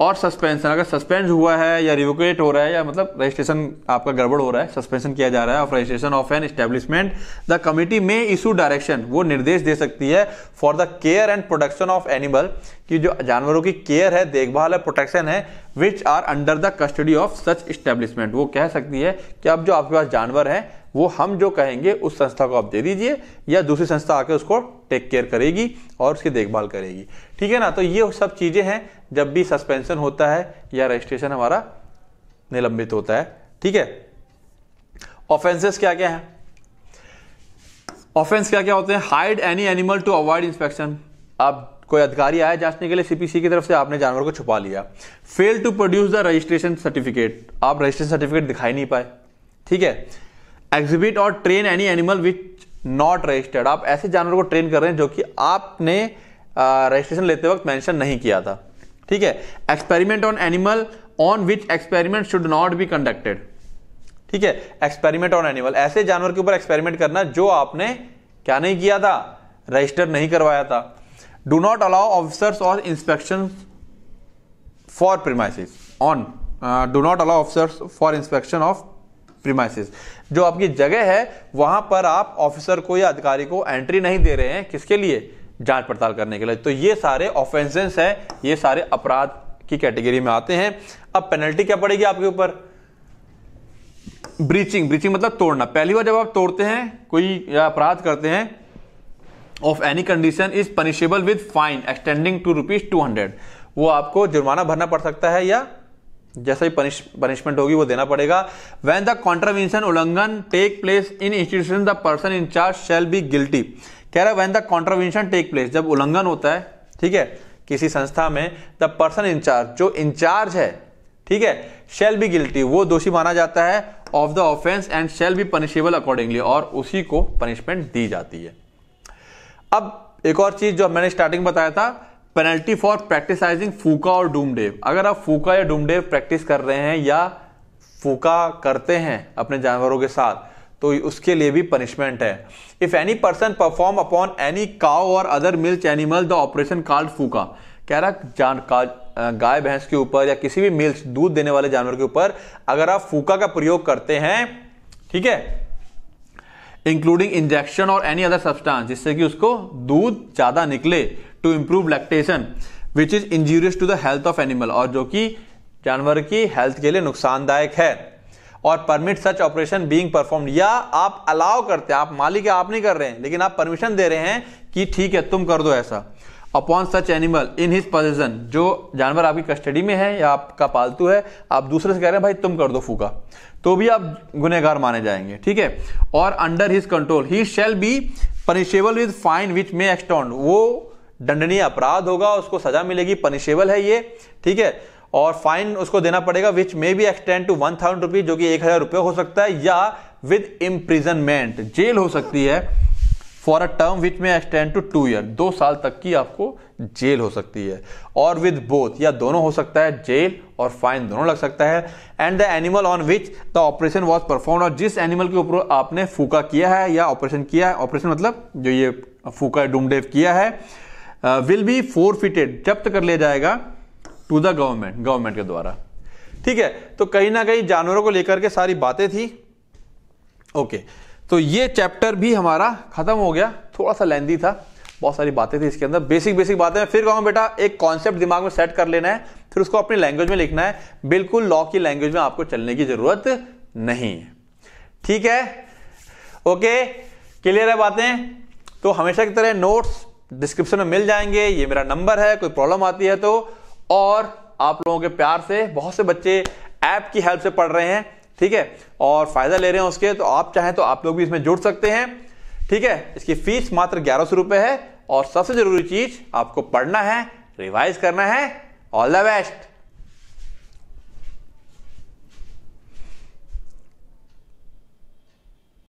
or suspension अगर सस्पेंड हुआ है या रिवोकेट हो रहा है या मतलब रजिस्ट्रेशन आपका गड़बड़ हो रहा है सस्पेंशन किया जा रहा है of registration of an establishment the committee में इशू डायरेक्शन वो निर्देश दे सकती है for the care and protection of animal कि जो जानवरों की केयर है देखभाल है प्रोटेक्शन है which are under the custody of such establishment वो कह सकती है कि अब जो आपके पास जानवर है वो हम जो कहेंगे उस संस्था को आप दे दीजिए या दूसरी संस्था आकर उसको टेक केयर करेगी और उसकी देखभाल करेगी ठीक है ना तो ये सब चीज़ें हैं जब भी सस्पेंशन होता है या रजिस्ट्रेशन हमारा निलंबित होता है ठीक है ऑफेंसेस क्या क्या हैं ऑफेंस क्या क्या होते हैं hide any animal to avoid inspection अब कोई अधिकारी आया जांचने के लिए सीपीसी की तरफ से आपने जानवर को छुपा लिया fail to produce the registration certificate आप रजिस्ट्रेशन सर्टिफिकेट दिखाई नहीं पाए ठीक है exhibit or train any animal which not registered आप ऐसे जानवर को ट्रेन कर रहे हैं जो कि आपने रजिस्ट्रेशन लेते वक्त मेंशन नहीं किया था ठीक है experiment on animal on which experiment should not be conducted ठीक है एक्सपेरिमेंट ऑन एनिमल ऐसे जानवर के ऊपर एक्सपेरिमेंट करना जो आपने क्या नहीं किया था रजिस्टर नहीं करवाया था do not allow officers or inspection for premises on do not allow officers for inspection of premises जो आपकी जगह है वहां पर आप ऑफिसर को या अधिकारी को एंट्री नहीं दे रहे हैं किसके लिए जांच पड़ताल करने के लिए तो ये सारे ऑफेंसेस हैं ये सारे अपराध की कैटेगरी में आते हैं अब पेनल्टी क्या पड़ेगी आपके ऊपर ब्रीचिंग ब्रीचिंग मतलब तोड़ना पहली बार जब आप तोड़ते हैं कोई अपराध करते हैं of any condition is punishable with fine extending to rupees two hundred वो आपको जुर्माना भरना पड़ सकता है या जैसा ही पनिश पनिशमेंट होगी वो देना पड़ेगा वेन द कॉन्ट्रावेंशन उल्लंघन take place in institution the person in charge shall be guilty कह रहा है when the contravention take place जब उल्लंघन होता है ठीक है किसी संस्था में द पर्सन इंचार्ज जो इंचार्ज है ठीक है शेल बी गिल्टी वो दोषी माना जाता है of the offence and shall be punishable accordingly और उसी को पनिशमेंट दी जाती है अब एक और चीज जो मैंने स्टार्टिंग बताया था पेनल्टी फॉर प्रैक्टिसाइजिंग फूका और डूमडेव अगर आप फूका या डूमडेव प्रैक्टिस कर रहे हैं या फूका करते हैं अपने जानवरों के साथ तो उसके लिए भी पनिशमेंट है if any person perform upon any cow or other milch animal the operation called phooka कह रहा जान का गाय भैंस के ऊपर या किसी भी मिल्स दूध देने वाले जानवर के ऊपर अगर आप फूका का प्रयोग करते हैं ठीक है including injection or any other substance जिससे कि उसको दूध ज्यादा निकले to improve lactation which is injurious to the health of animal और जो कि जानवर की हेल्थ के लिए नुकसानदायक है or permit such operation being perform या आप अलाउ करते हैं आप मालिक है आप नहीं कर रहे हैं लेकिन आप परमिशन दे रहे हैं कि ठीक है तुम कर दो ऐसा upon such animal in his position जो जानवर आपकी कस्टडी में है या आपका पालतू है आप दूसरे से कह रहे हैं भाई तुम कर दो फूका तो भी आप गुनहगार माने जाएंगे ठीक है or under his control he shall be punishable with fine which may extend वो दंडनीय अपराध होगा उसको सजा मिलेगी पनिशेबल है ये ठीक है और फाइन उसको देना पड़ेगा which may be extend to one thousand rupees जो कि एक हजार रुपये हो सकता है या विद इम्प्रिजनमेंट जेल हो सकती है फॉर अ टर्म विच में एक्सटेंड टू टू ईयर दो साल तक की आपको जेल हो सकती है और विद बोथ या दोनों हो सकता है जेल और फाइन दोनों लग सकता है and the animal on which the operation was perform और जिस एनिमल के ऊपर आपने फूका किया है या ऑपरेशन किया है ऑपरेशन मतलब जो ये फूका डूमडेव किया है विल बी फोर फिटेड जब्त कर लिया जाएगा टू द गवर्नमेंट गवर्नमेंट के द्वारा ठीक है तो कहीं ना कहीं जानवरों को लेकर के सारी बातें थी ओके तो ये चैप्टर भी हमारा खत्म हो गया थोड़ा सा लेंदी था बहुत सारी बातें थी इसके अंदर बेसिक बेसिक बातें फिर कहूँ बेटा एक कॉन्सेप्ट दिमाग में सेट कर लेना है फिर उसको अपनी लैंग्वेज में लिखना है बिल्कुल लॉ की लैंग्वेज में आपको चलने की जरूरत नहीं है ठीक है ओके क्लियर है बातें तो हमेशा की तरह नोट्स डिस्क्रिप्शन में मिल जाएंगे ये मेरा नंबर है कोई प्रॉब्लम आती है तो और आप लोगों के प्यार से बहुत से बच्चे ऐप की हेल्प से पढ़ रहे हैं ठीक है और फायदा ले रहे हैं उसके तो आप चाहें तो आप लोग भी इसमें जुड़ सकते हैं ठीक है इसकी फीस मात्र ग्यारह सौ रुपए है और सबसे जरूरी चीज आपको पढ़ना है रिवाइज करना है ऑल द बेस्ट